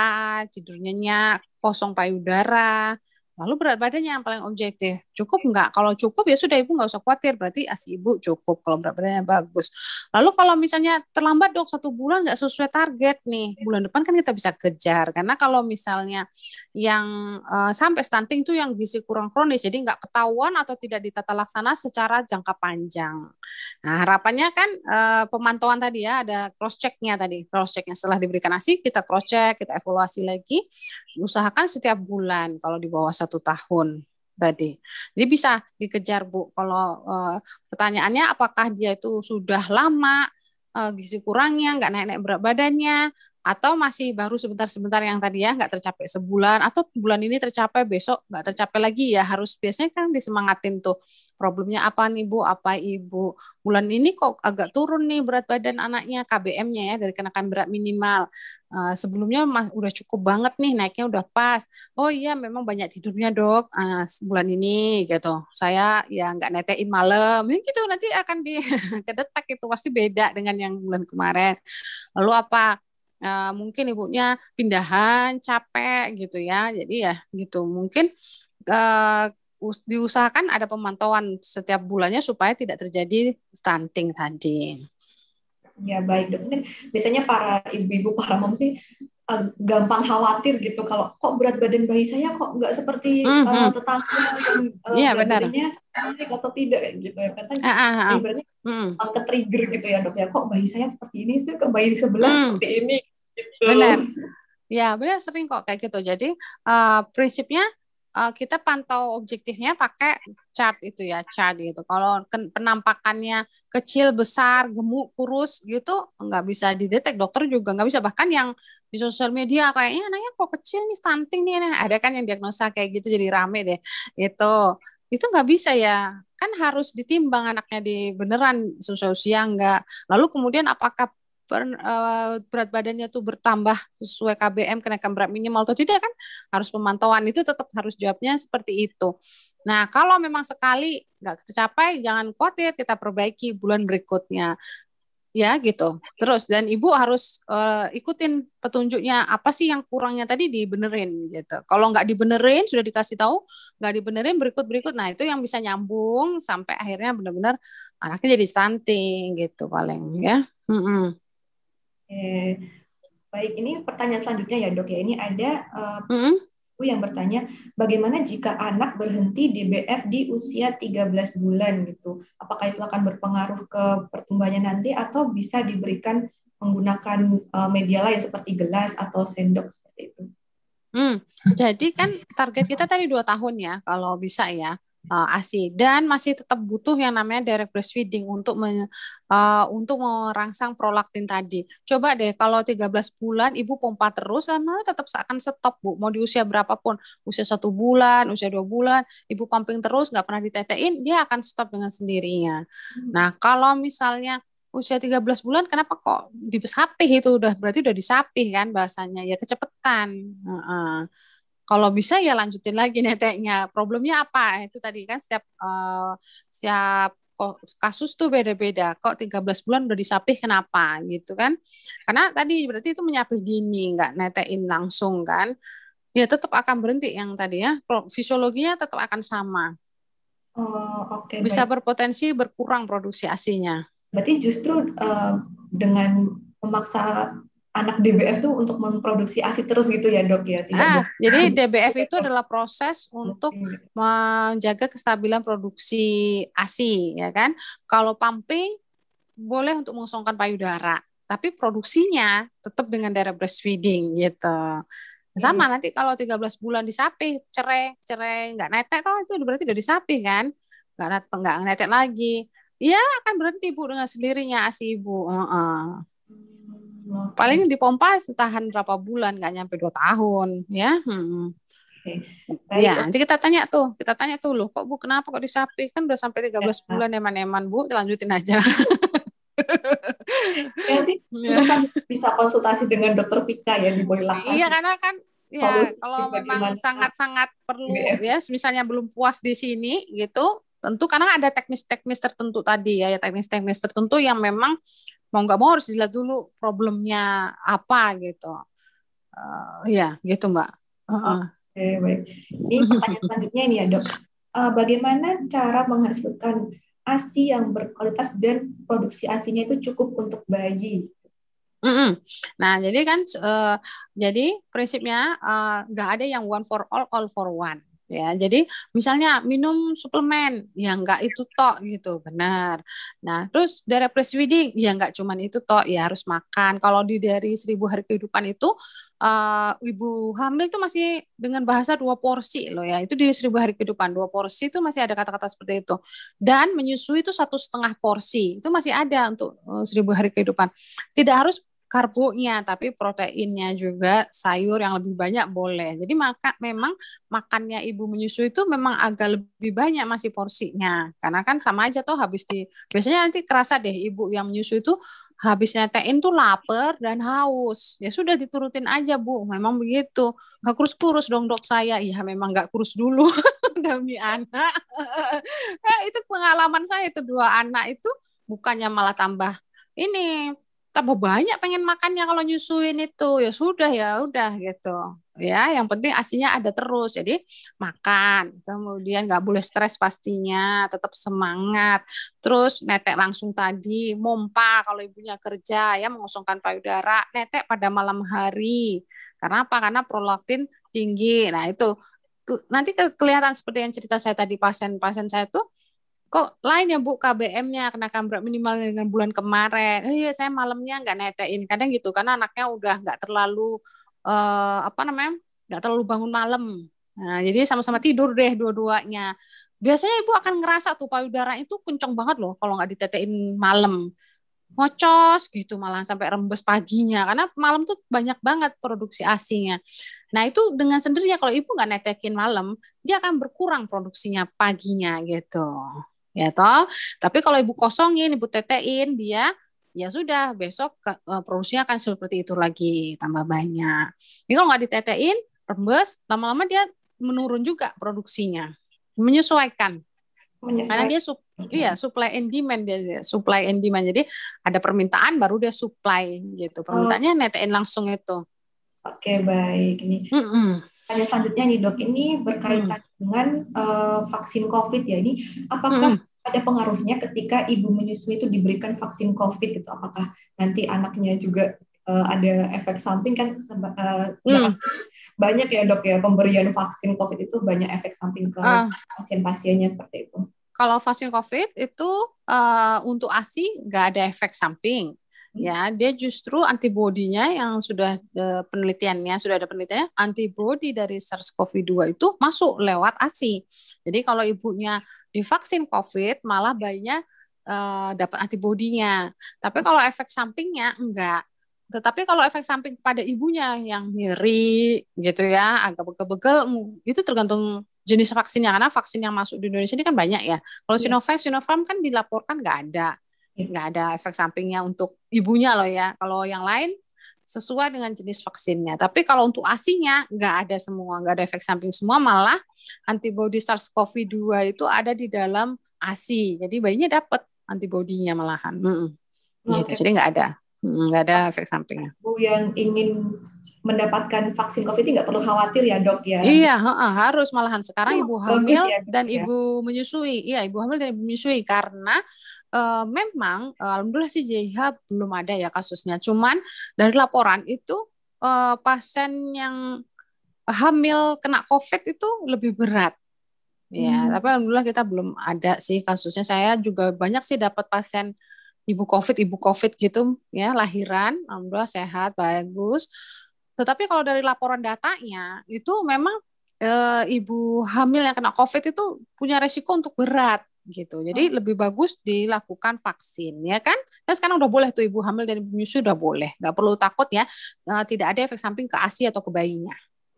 tidurnya nyak, kosong payudara, lalu berat badannya yang paling objektif. Cukup nggak? Kalau cukup ya sudah ibu nggak usah khawatir. Berarti asi ah, ibu cukup kalau berat badannya bagus. Lalu kalau misalnya terlambat dok satu bulan nggak sesuai target nih. Bulan depan kan kita bisa kejar. Karena kalau misalnya yang uh, sampai stunting itu yang gizi kurang kronis. Jadi nggak ketahuan atau tidak ditata laksana secara jangka panjang. Nah harapannya kan uh, pemantauan tadi ya ada cross checknya tadi. Cross checknya setelah diberikan asi kita cross check, kita evaluasi lagi. Usahakan setiap bulan kalau di bawah satu tahun tadi. Jadi bisa dikejar Bu kalau uh, pertanyaannya apakah dia itu sudah lama uh, gizi kurangnya, nggak naik-naik berat badannya, atau masih baru sebentar-sebentar yang tadi ya nggak tercapai sebulan atau bulan ini tercapai besok nggak tercapai lagi ya harus biasanya kan disemangatin tuh problemnya apa nih bu apa ibu bulan ini kok agak turun nih berat badan anaknya KBM-nya ya dari kenakan berat minimal uh, sebelumnya mas, udah cukup banget nih naiknya udah pas oh iya memang banyak tidurnya dok uh, ah, bulan ini gitu saya ya nggak netein malam ya, gitu nanti akan di kedetak itu pasti beda dengan yang bulan kemarin lalu apa uh, mungkin ibunya pindahan capek gitu ya jadi ya gitu mungkin uh, diusahakan ada pemantauan setiap bulannya supaya tidak terjadi stunting tadi. Ya baik mungkin biasanya para ibu-ibu para mom sih Eh, gampang khawatir gitu kalau kok berat badan bayi saya kok nggak seperti mm -hmm. uh, tetangga yang uh, eh, yeah, berat badannya cantik atau tidak gitu ya kata uh, ah, uh, ah, uh. Ah. ibaratnya mm. -hmm. ke trigger gitu ya dok ya kok bayi saya seperti ini sih ke bayi sebelah mm. seperti ini gitu. benar ya benar sering kok kayak gitu jadi uh, prinsipnya kita pantau objektifnya pakai chart itu ya chart gitu kalau penampakannya kecil besar gemuk kurus gitu nggak bisa didetek dokter juga nggak bisa bahkan yang di sosial media kayaknya anaknya kok kecil nih stunting nih nah, ada kan yang diagnosa kayak gitu jadi rame deh itu itu nggak bisa ya kan harus ditimbang anaknya di beneran sosial usia nggak lalu kemudian apakah per, uh, berat badannya tuh bertambah sesuai KBM kenaikan berat minimal atau tidak kan harus pemantauan itu tetap harus jawabnya seperti itu nah kalau memang sekali nggak tercapai jangan khawatir kita perbaiki bulan berikutnya ya gitu terus dan ibu harus uh, ikutin petunjuknya apa sih yang kurangnya tadi dibenerin gitu kalau nggak dibenerin sudah dikasih tahu nggak dibenerin berikut berikut nah itu yang bisa nyambung sampai akhirnya benar-benar anaknya jadi stunting gitu paling ya mm -mm. Eh, baik ini pertanyaan selanjutnya ya dok ya ini ada uh, mm -mm yang bertanya bagaimana jika anak berhenti DBF di usia 13 bulan gitu. Apakah itu akan berpengaruh ke pertumbuhannya nanti atau bisa diberikan menggunakan eh, media lain seperti gelas atau sendok seperti itu. Hmm, jadi kan target kita tadi dua tahun ya kalau bisa ya uh, eh, ASI dan masih tetap butuh yang namanya direct breastfeeding untuk men, uh, eh, untuk merangsang prolaktin tadi. Coba deh kalau 13 bulan ibu pompa terus sama tetap akan stop Bu. Mau di usia berapapun, usia satu bulan, usia dua bulan, ibu pumping terus nggak pernah ditetein, dia akan stop dengan sendirinya. Hmm. Nah, kalau misalnya usia 13 bulan kenapa kok disapih itu udah berarti udah disapih kan bahasanya ya kecepetan. Uh -uh. Kalau bisa ya lanjutin lagi neteknya. Problemnya apa? Itu tadi kan setiap uh, setiap oh, kasus tuh beda-beda. Kok 13 bulan udah disapih kenapa gitu kan? Karena tadi berarti itu menyapih dini, nggak netein langsung kan? Ya tetap akan berhenti yang tadi ya. Fisiologinya tetap akan sama. Oh, oke. Okay, Bisa baik. berpotensi berkurang produksi asinya. Berarti justru uh, dengan memaksa anak DBF tuh untuk memproduksi ASI terus gitu ya dok ya. Tidak ah, jadi DBF itu adalah proses untuk menjaga kestabilan produksi ASI ya kan. Kalau pumping boleh untuk mengosongkan payudara, tapi produksinya tetap dengan darah breastfeeding gitu. Sama hmm. nanti kalau 13 bulan disapih, cerai, cerai, nggak netek kalau itu berarti udah disapih kan. Nggak, netek lagi. Ya akan berhenti Bu dengan sendirinya ASI Ibu. Uh -uh. Paling dipompa tahan berapa bulan, nggak nyampe dua tahun, ya. Hmm. Okay. Ya, nanti kita tanya tuh, kita tanya tuh loh, kok Bu kenapa kok disapi? Kan udah sampai 13 ya. bulan eman-eman Bu, lanjutin aja. Ya, nanti ya. kan bisa konsultasi dengan dokter Vika ya di Boyolali. Iya, karena kan ya kalau memang sangat-sangat perlu ya. ya, misalnya belum puas di sini gitu, tentu karena ada teknis-teknis tertentu tadi ya, ya teknis-teknis tertentu yang memang mau nggak mau harus dilihat dulu problemnya apa gitu uh, ya gitu mbak uh-uh. Oke, okay, baik. Ini pertanyaan selanjutnya ini ya dok. Uh, bagaimana cara menghasilkan ASI yang berkualitas dan produksi ASINya itu cukup untuk bayi? Mm -mm. Nah, jadi kan, uh, jadi prinsipnya nggak uh, ada yang one for all, all for one ya jadi misalnya minum suplemen ya enggak itu tok gitu benar nah terus dari breastfeeding ya enggak cuma itu tok ya harus makan kalau di dari seribu hari kehidupan itu uh, ibu hamil itu masih dengan bahasa dua porsi loh ya itu di seribu hari kehidupan dua porsi itu masih ada kata-kata seperti itu dan menyusui itu satu setengah porsi itu masih ada untuk eh, seribu hari kehidupan tidak harus karbonya tapi proteinnya juga sayur yang lebih banyak boleh. Jadi maka memang makannya ibu menyusui itu memang agak lebih banyak masih porsinya. Karena kan sama aja tuh habis di biasanya nanti kerasa deh ibu yang menyusui itu habisnya tein tuh lapar dan haus. Ya sudah diturutin aja Bu, memang begitu. nggak kurus-kurus dong dok saya. Iya memang nggak kurus dulu demi anak. eh, itu pengalaman saya itu dua anak itu bukannya malah tambah ini tambah banyak pengen makannya kalau nyusuin itu ya sudah ya udah gitu ya yang penting aslinya ada terus jadi makan kemudian nggak boleh stres pastinya tetap semangat terus netek langsung tadi mompa kalau ibunya kerja ya mengosongkan payudara netek pada malam hari karena apa karena prolaktin tinggi nah itu nanti kelihatan seperti yang cerita saya tadi pasien-pasien saya tuh kok lain ya Bu KBM-nya kena berat minimal dengan bulan kemarin. Iya, saya malamnya nggak netein. Kadang gitu karena anaknya udah nggak terlalu eh, apa namanya? nggak terlalu bangun malam. Nah, jadi sama-sama tidur deh dua-duanya. Biasanya ibu akan ngerasa tuh payudara itu kenceng banget loh kalau nggak ditetein malam. Ngocos gitu malah sampai rembes paginya karena malam tuh banyak banget produksi asinya. Nah, itu dengan sendirinya kalau ibu nggak netekin malam, dia akan berkurang produksinya paginya gitu ya toh tapi kalau ibu kosongin ibu tetein dia ya sudah besok ke, uh, produksinya akan seperti itu lagi tambah banyak. Ini kalau nggak ditetein, rembes, lama-lama dia menurun juga produksinya, menyesuaikan. menyesuaikan. Karena dia sup, mm-hmm. iya supply and demand dia, supply and demand. Jadi ada permintaan baru dia supply gitu. Permintaannya oh. netein langsung itu. Oke okay, baik Ini. Mm -mm. Pertanyaan selanjutnya nih dok, ini berkaitan hmm. dengan uh, vaksin COVID ya ini, apakah hmm. ada pengaruhnya ketika ibu menyusui itu diberikan vaksin COVID gitu, apakah nanti anaknya juga uh, ada efek samping kan uh, hmm. banyak ya dok ya pemberian vaksin COVID itu banyak efek samping ke uh. pasien-pasiennya seperti itu. Kalau vaksin COVID itu uh, untuk ASI nggak ada efek samping, ya dia justru antibodinya yang sudah eh, penelitiannya sudah ada penelitian antibodi dari SARS-CoV-2 itu masuk lewat ASI. Jadi kalau ibunya divaksin COVID malah bayinya uh, dapat antibodinya. Tapi kalau efek sampingnya enggak. Tetapi kalau efek samping kepada ibunya yang nyeri gitu ya, agak begel-begel itu tergantung jenis vaksinnya karena vaksin yang masuk di Indonesia ini kan banyak ya. Kalau iya. Sinovac, Sinopharm kan dilaporkan nggak ada nggak ada efek sampingnya untuk ibunya loh ya. Kalau yang lain sesuai dengan jenis vaksinnya. Tapi kalau untuk asinya nggak ada semua, nggak ada efek samping semua, malah antibody SARS-CoV-2 itu ada di dalam asi. Jadi bayinya dapat antibodinya malahan. Mm Gitu. Jadi nggak ada, nggak ada efek sampingnya. Bu yang ingin mendapatkan vaksin COVID nggak perlu khawatir ya dok ya. Iya harus malahan sekarang oh, ibu hamil ya, dan ya. ibu menyusui, iya ibu hamil dan ibu menyusui karena uh, memang uh, alhamdulillah sih JIH belum ada ya kasusnya. Cuman dari laporan itu uh, pasien yang hamil kena COVID itu lebih berat. Ya, hmm. tapi alhamdulillah kita belum ada sih kasusnya. Saya juga banyak sih dapat pasien ibu COVID, ibu COVID gitu ya, lahiran, alhamdulillah sehat, bagus. Tetapi kalau dari laporan datanya itu memang e, ibu hamil yang kena COVID itu punya resiko untuk berat gitu. Jadi oh. lebih bagus dilakukan vaksin ya kan. Dan sekarang udah boleh tuh ibu hamil dan ibu menyusui udah boleh. Nggak perlu takut ya eh, tidak ada efek samping ke ASI atau ke bayinya.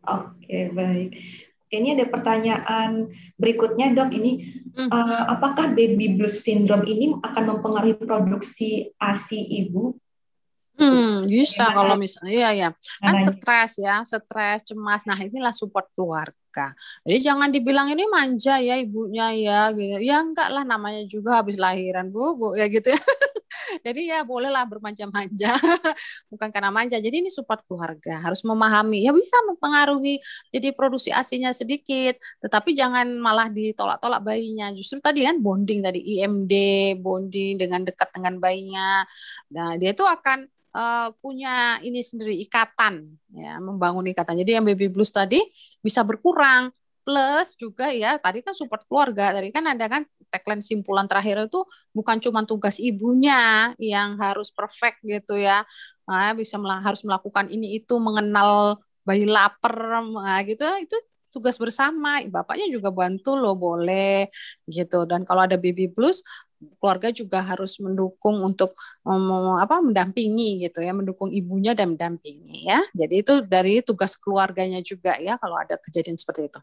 Oke, okay, baik. Ini ada pertanyaan berikutnya, dok. Ini hmm. Eh, apakah baby blues syndrome ini akan mempengaruhi produksi ASI ibu? Hmm, bisa kalau misalnya ya ya kan stres ya, stres, cemas. Nah, inilah support keluarga mereka. Jadi jangan dibilang ini manja ya ibunya ya gitu. Ya enggak lah namanya juga habis lahiran bu, bu ya gitu ya. Jadi ya bolehlah bermanja-manja, bukan karena manja. Jadi ini support keluarga harus memahami. Ya bisa mempengaruhi jadi produksi asinya sedikit, tetapi jangan malah ditolak-tolak bayinya. Justru tadi kan bonding tadi IMD, bonding dengan dekat dengan bayinya. Nah dia itu akan uh, punya ini sendiri ikatan ya membangun ikatan jadi yang baby blues tadi bisa berkurang plus juga ya tadi kan support keluarga tadi kan ada kan tagline simpulan terakhir itu bukan cuma tugas ibunya yang harus perfect gitu ya nah, bisa mel harus melakukan ini itu mengenal bayi lapar nah, gitu itu tugas bersama bapaknya juga bantu lo boleh gitu dan kalau ada baby blues keluarga juga harus mendukung untuk um, apa mendampingi gitu ya mendukung ibunya dan mendampingi ya jadi itu dari tugas keluarganya juga ya kalau ada kejadian seperti itu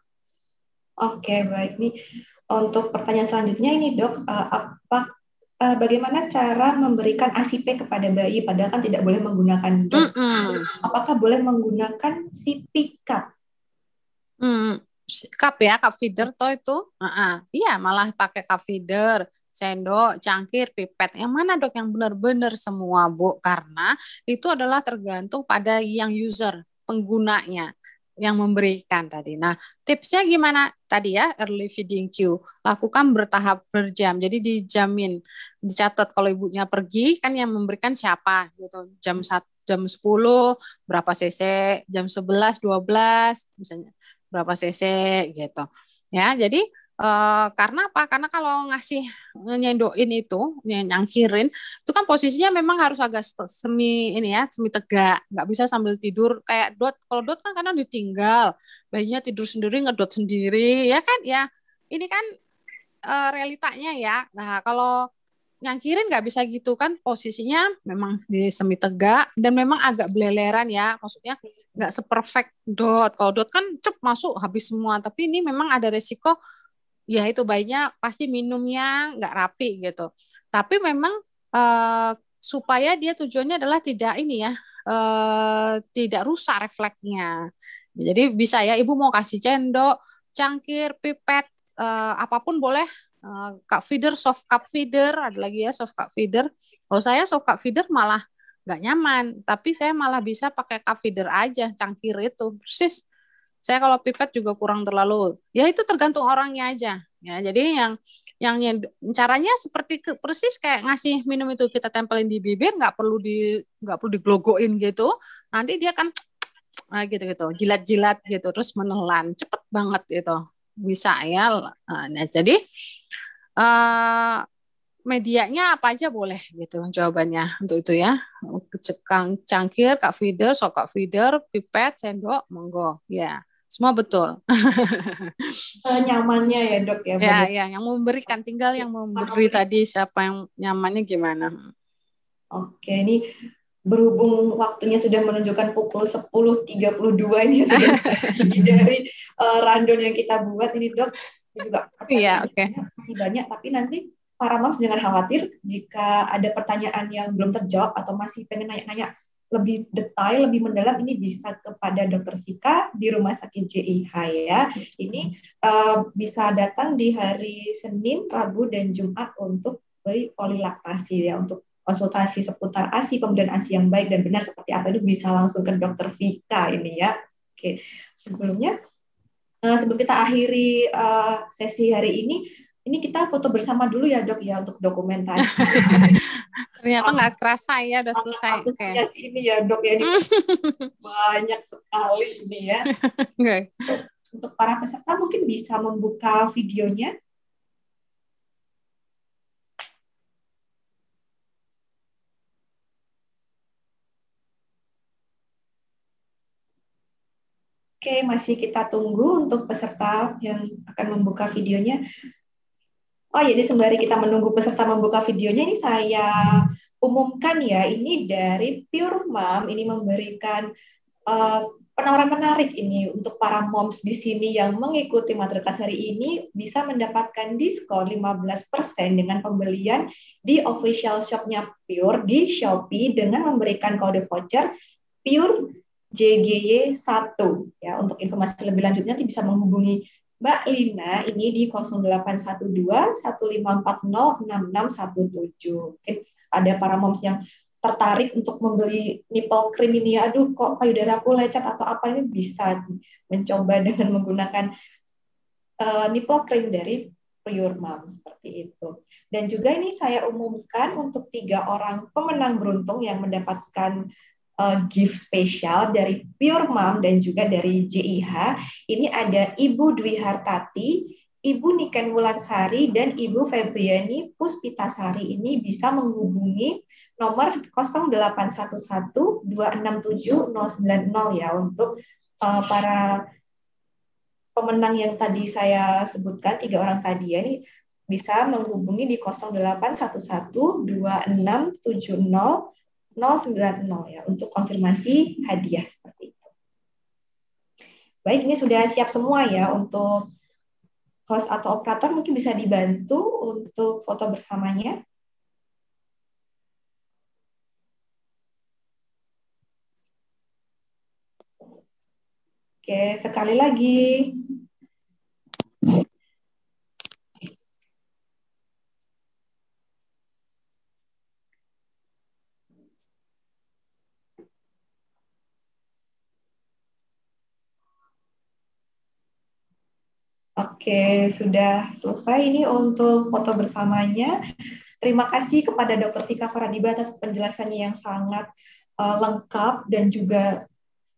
oke baik nih untuk pertanyaan selanjutnya ini dok eh, apa eh, bagaimana cara memberikan ACP kepada bayi padahal kan tidak boleh menggunakan mm -mm. apakah boleh menggunakan si pickup mm, cup ya cup feeder toh itu uh -uh. iya malah pakai cup feeder sendok, cangkir, pipet. Yang mana dok yang benar-benar semua bu? Karena itu adalah tergantung pada yang user, penggunanya yang memberikan tadi. Nah, tipsnya gimana tadi ya early feeding cue Lakukan bertahap per jam. Jadi dijamin, dicatat kalau ibunya pergi kan yang memberikan siapa gitu. Jam 1 hmm. jam 10 berapa cc, jam 11 12 misalnya berapa cc gitu. Ya, jadi Eh, karena apa? Karena kalau ngasih eh, nyendoin itu, nyangkirin, itu kan posisinya memang harus agak semi ini ya, semi tegak, nggak bisa sambil tidur kayak dot. Kalau dot kan karena ditinggal, bayinya tidur sendiri, ngedot sendiri, ya kan? Ya ini kan uh, realitanya ya. Nah kalau nyangkirin nggak bisa gitu kan posisinya memang di semi tegak dan memang agak beleleran ya maksudnya nggak seperfect dot kalau dot kan cep masuk habis semua tapi ini memang ada resiko ya itu baiknya pasti minumnya nggak rapi gitu. Tapi memang uh, supaya dia tujuannya adalah tidak ini ya, uh, tidak rusak refleksnya. Jadi bisa ya ibu mau kasih cendok, cangkir, pipet, uh, apapun boleh. Uh, cup feeder, soft cup feeder, ada lagi ya soft cup feeder. Kalau saya soft cup feeder malah nggak nyaman, tapi saya malah bisa pakai cup feeder aja, cangkir itu persis saya kalau pipet juga kurang terlalu. Ya itu tergantung orangnya aja. Ya, jadi yang yang, caranya seperti ke, persis kayak ngasih minum itu kita tempelin di bibir nggak perlu di nggak perlu diglogoin gitu nanti dia kan nah, gitu gitu jilat-jilat gitu terus menelan cepet banget gitu. bisa ya ah, nah jadi uh, medianya apa aja boleh gitu jawabannya untuk itu ya cangkir kak feeder sokak feeder pipet sendok monggo ya yeah semua betul. Eh, nyamannya ya dok ya. Ya, ya yang memberikan tinggal yang memberi tadi siapa yang nyamannya gimana. Oke, ini berhubung waktunya sudah menunjukkan pukul 10.32 ini sudah dari uh, eh, random yang kita buat ini dok juga iya, oke. Okay. masih banyak tapi nanti para moms jangan khawatir jika ada pertanyaan yang belum terjawab atau masih pengen nanya-nanya lebih detail, lebih mendalam ini bisa kepada Dokter Vika di Rumah Sakit JIH ya. Ini uh, bisa datang di hari Senin, Rabu, dan Jumat untuk polilaktasi ya, untuk konsultasi seputar ASI, kemudian ASI yang baik dan benar seperti apa itu bisa langsung ke Dokter Vika ini ya. Oke, sebelumnya eh, sebelum kita akhiri eh, sesi hari ini, ini kita foto bersama dulu ya dok ya untuk dokumentasi. Ternyata nggak kerasa ya udah selesai. Okay. ini ya dok ya banyak sekali ini ya. Okay. Untuk, untuk para peserta mungkin bisa membuka videonya. Oke, masih kita tunggu untuk peserta yang akan membuka videonya. Oh jadi sembari kita menunggu peserta membuka videonya ini saya umumkan ya ini dari Pure Mom ini memberikan uh, penawaran menarik ini untuk para moms di sini yang mengikuti matrikas hari ini bisa mendapatkan diskon 15% dengan pembelian di official shopnya Pure di Shopee dengan memberikan kode voucher Pure JGY1 ya untuk informasi lebih lanjutnya bisa menghubungi Mbak Lina ini di 0812-1540-6617. Mungkin ada para moms yang tertarik untuk membeli nipple cream ini, aduh kok payudara aku lecet atau apa ini bisa mencoba dengan menggunakan uh, nipple cream dari Pure Mom seperti itu. Dan juga ini saya umumkan untuk tiga orang pemenang beruntung yang mendapatkan uh, gift spesial dari Pure Mom dan juga dari JIH. Ini ada Ibu Dwi Hartati, Ibu Niken Wulansari, dan Ibu Febriani Puspitasari ini bisa menghubungi nomor 0811-267-090 ya untuk uh, para pemenang yang tadi saya sebutkan, tiga orang tadi ya, ini bisa menghubungi di 0811 090 ya untuk konfirmasi hadiah seperti itu. Baik, ini sudah siap semua ya untuk host atau operator mungkin bisa dibantu untuk foto bersamanya. Oke, sekali lagi Oke, sudah selesai ini untuk foto bersamanya. Terima kasih kepada Dr. Fika Faradiba atas penjelasannya yang sangat uh, lengkap dan juga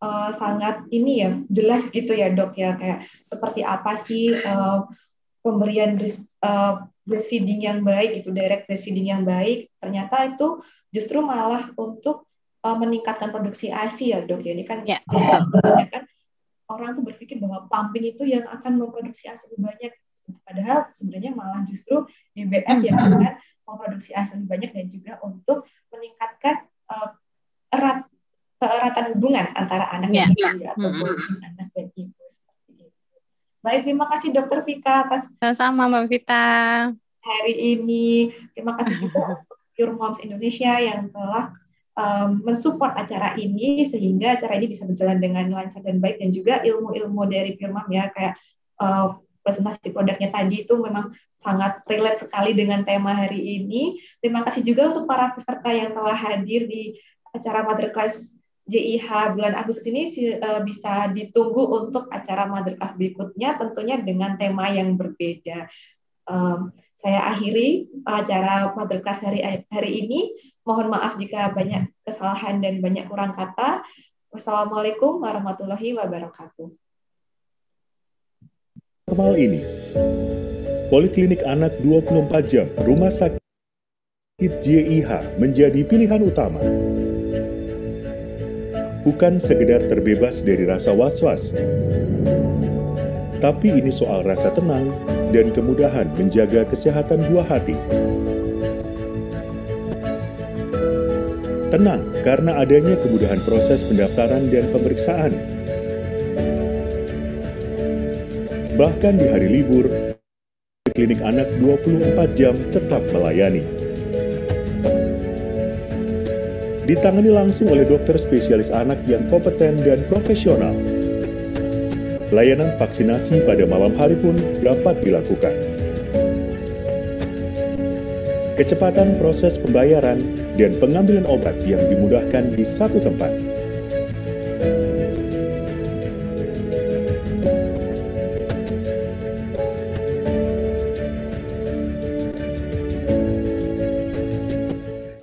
uh, sangat ini ya jelas gitu ya dok ya kayak seperti apa sih uh, pemberian breastfeeding yang baik itu direct breastfeeding yang baik ternyata itu justru malah untuk meningkatkan produksi ASI ya dok ya ini kan yeah. kan orang tuh berpikir bahwa pumping itu yang akan memproduksi ASI lebih banyak padahal sebenarnya malah justru DBF yang mm-hmm. akan memproduksi ASI lebih banyak dan juga untuk meningkatkan uh, erat keeratan hubungan antara anak yeah. dan ibu atau ya, mm-hmm. anak dan ibu Baik, terima kasih Dokter Vika atas sama Mbak Vita hari ini. Terima kasih juga Your Moms Indonesia yang telah um, mensupport acara ini sehingga acara ini bisa berjalan dengan lancar dan baik dan juga ilmu-ilmu dari firman ya kayak uh, presentasi produknya tadi itu memang sangat relate sekali dengan tema hari ini. Terima kasih juga untuk para peserta yang telah hadir di acara masterclass JIH bulan Agustus ini eh, bisa ditunggu untuk acara masterclass berikutnya tentunya dengan tema yang berbeda. saya akhiri acara masterclass hari hari ini. Mohon maaf jika banyak kesalahan dan banyak kurang kata. Wassalamualaikum warahmatullahi wabarakatuh. Normal ini, Poliklinik Anak 24 Jam Rumah Sakit JIH menjadi pilihan utama. Bukan sekedar terbebas dari rasa was-was, tapi ini soal rasa tenang dan kemudahan menjaga kesehatan buah hati. Tenang, karena adanya kemudahan proses pendaftaran dan pemeriksaan. Bahkan di hari libur, klinik anak 24 jam tetap melayani. Ditangani langsung oleh dokter spesialis anak yang kompeten dan profesional. Layanan vaksinasi pada malam hari pun dapat dilakukan. Kecepatan proses pembayaran dan pengambilan obat yang dimudahkan di satu tempat.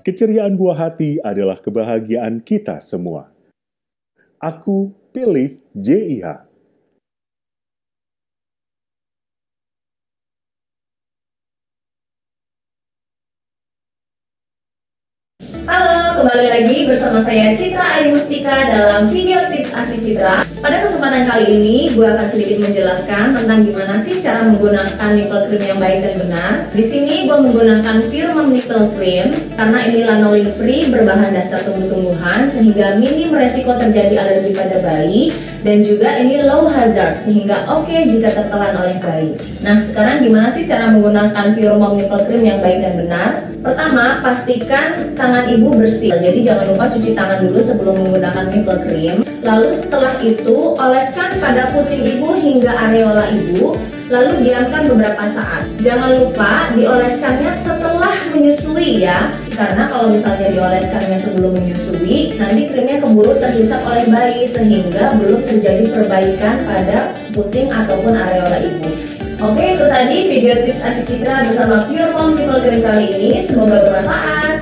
Keceriaan buah hati adalah kebahagiaan kita semua. Aku pilih JIH. kembali lagi bersama saya Citra Ayu Mustika dalam video tips asli Citra. Pada kesempatan kali ini, gue akan sedikit menjelaskan tentang gimana sih cara menggunakan nipple cream yang baik dan benar. Di sini gue menggunakan Pure Nipple Cream karena ini lanolin free berbahan dasar tumbuh-tumbuhan sehingga minim resiko terjadi alergi pada bayi dan juga ini low hazard sehingga oke okay jika tertelan oleh bayi. Nah, sekarang gimana sih cara menggunakan Pure Nipple Cream yang baik dan benar? Pertama, pastikan tangan ibu bersih. Jadi jangan lupa cuci tangan dulu sebelum menggunakan nipple cream. Lalu setelah itu, oleskan pada puting ibu hingga areola ibu, lalu diamkan beberapa saat. Jangan lupa dioleskannya setelah menyusui ya, karena kalau misalnya dioleskannya sebelum menyusui, nanti krimnya keburu terhisap oleh bayi sehingga belum terjadi perbaikan pada puting ataupun areola ibu. Oke, itu tadi video tips asik citra bersama Pure Mom People Green kali ini. Semoga bermanfaat.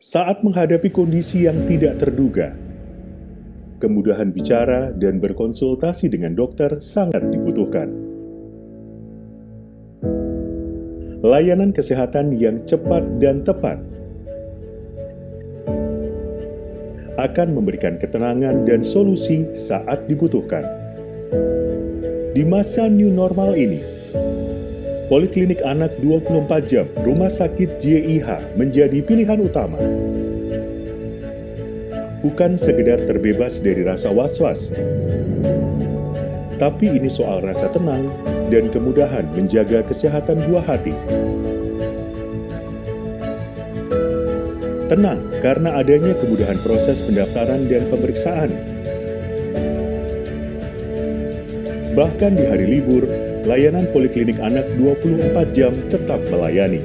Saat menghadapi kondisi yang tidak terduga, kemudahan bicara dan berkonsultasi dengan dokter sangat dibutuhkan. Layanan kesehatan yang cepat dan tepat akan memberikan ketenangan dan solusi saat dibutuhkan di masa new normal ini. Poliklinik anak 24 jam Rumah Sakit JIH menjadi pilihan utama. Bukan sekedar terbebas dari rasa was-was, tapi ini soal rasa tenang dan kemudahan menjaga kesehatan buah hati. Tenang karena adanya kemudahan proses pendaftaran dan pemeriksaan, Bahkan di hari libur, layanan poliklinik anak 24 jam tetap melayani.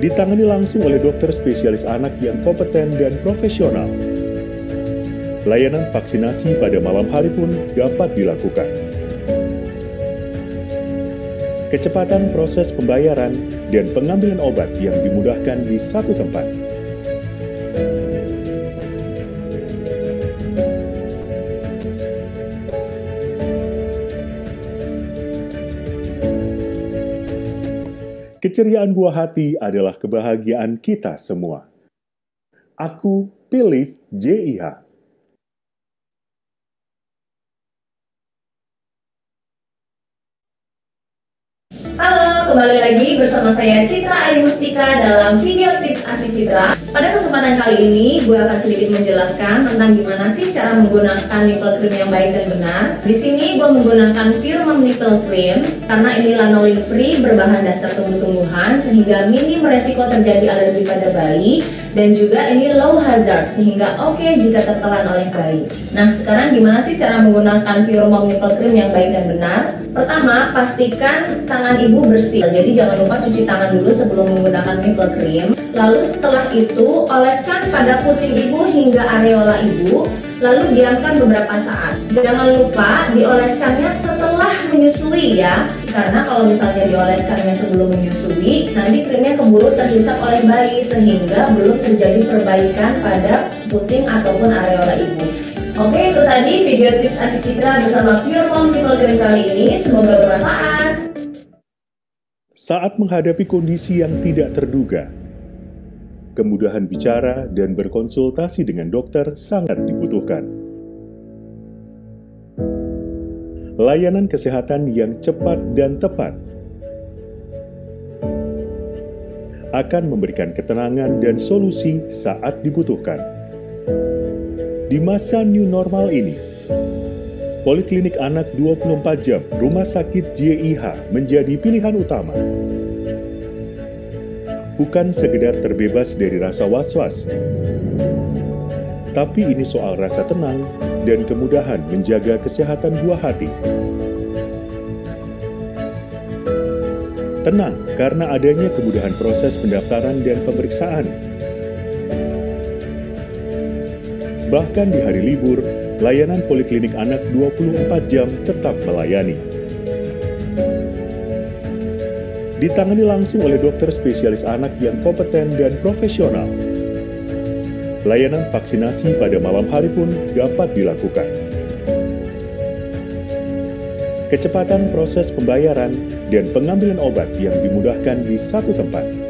Ditangani langsung oleh dokter spesialis anak yang kompeten dan profesional. Layanan vaksinasi pada malam hari pun dapat dilakukan. Kecepatan proses pembayaran dan pengambilan obat yang dimudahkan di satu tempat Keceriaan buah hati adalah kebahagiaan kita semua. Aku pilih JIH. Halo, kembali lagi bersama saya Citra Ayu Mustika dalam video tips asli Citra Pada kesempatan kali ini, gue akan sedikit menjelaskan tentang gimana sih cara menggunakan nipple cream yang baik dan benar Di sini gue menggunakan Firmen Nipple Cream karena ini lanolin free berbahan dasar tumbuh-tumbuhan sehingga minim resiko terjadi alergi pada bayi dan juga ini low hazard sehingga oke okay jika tertelan oleh bayi. Nah sekarang gimana sih cara menggunakan pure mom nipple cream yang baik dan benar? Pertama pastikan tangan ibu bersih, jadi jangan lupa cuci tangan dulu sebelum menggunakan nipple cream. Lalu setelah itu oleskan pada puting ibu hingga areola ibu lalu diamkan beberapa saat. Jangan lupa dioleskannya setelah menyusui ya, karena kalau misalnya dioleskannya sebelum menyusui, nanti krimnya keburu terhisap oleh bayi sehingga belum terjadi perbaikan pada puting ataupun areola ibu. Oke, itu tadi video tips asik citra bersama Pure Mom People Cream kali ini. Semoga bermanfaat. Saat menghadapi kondisi yang tidak terduga, kemudahan bicara, dan berkonsultasi dengan dokter sangat dibutuhkan. Layanan kesehatan yang cepat dan tepat akan memberikan ketenangan dan solusi saat dibutuhkan. Di masa new normal ini, Poliklinik Anak 24 Jam Rumah Sakit JIH menjadi pilihan utama bukan sekedar terbebas dari rasa was-was, tapi ini soal rasa tenang dan kemudahan menjaga kesehatan buah hati. Tenang karena adanya kemudahan proses pendaftaran dan pemeriksaan. Bahkan di hari libur, layanan poliklinik anak 24 jam tetap melayani ditangani langsung oleh dokter spesialis anak yang kompeten dan profesional. Layanan vaksinasi pada malam hari pun dapat dilakukan. Kecepatan proses pembayaran dan pengambilan obat yang dimudahkan di satu tempat –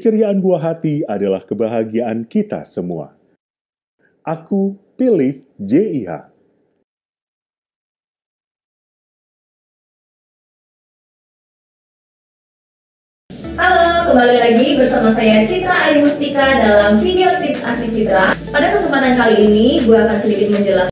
Keceriaan buah hati adalah kebahagiaan kita semua. Aku pilih JIH. Halo, kembali lagi bersama saya Citra Ayu Mustika dalam video tips asli Citra. Pada kesempatan kali ini, gue akan sedikit menjelaskan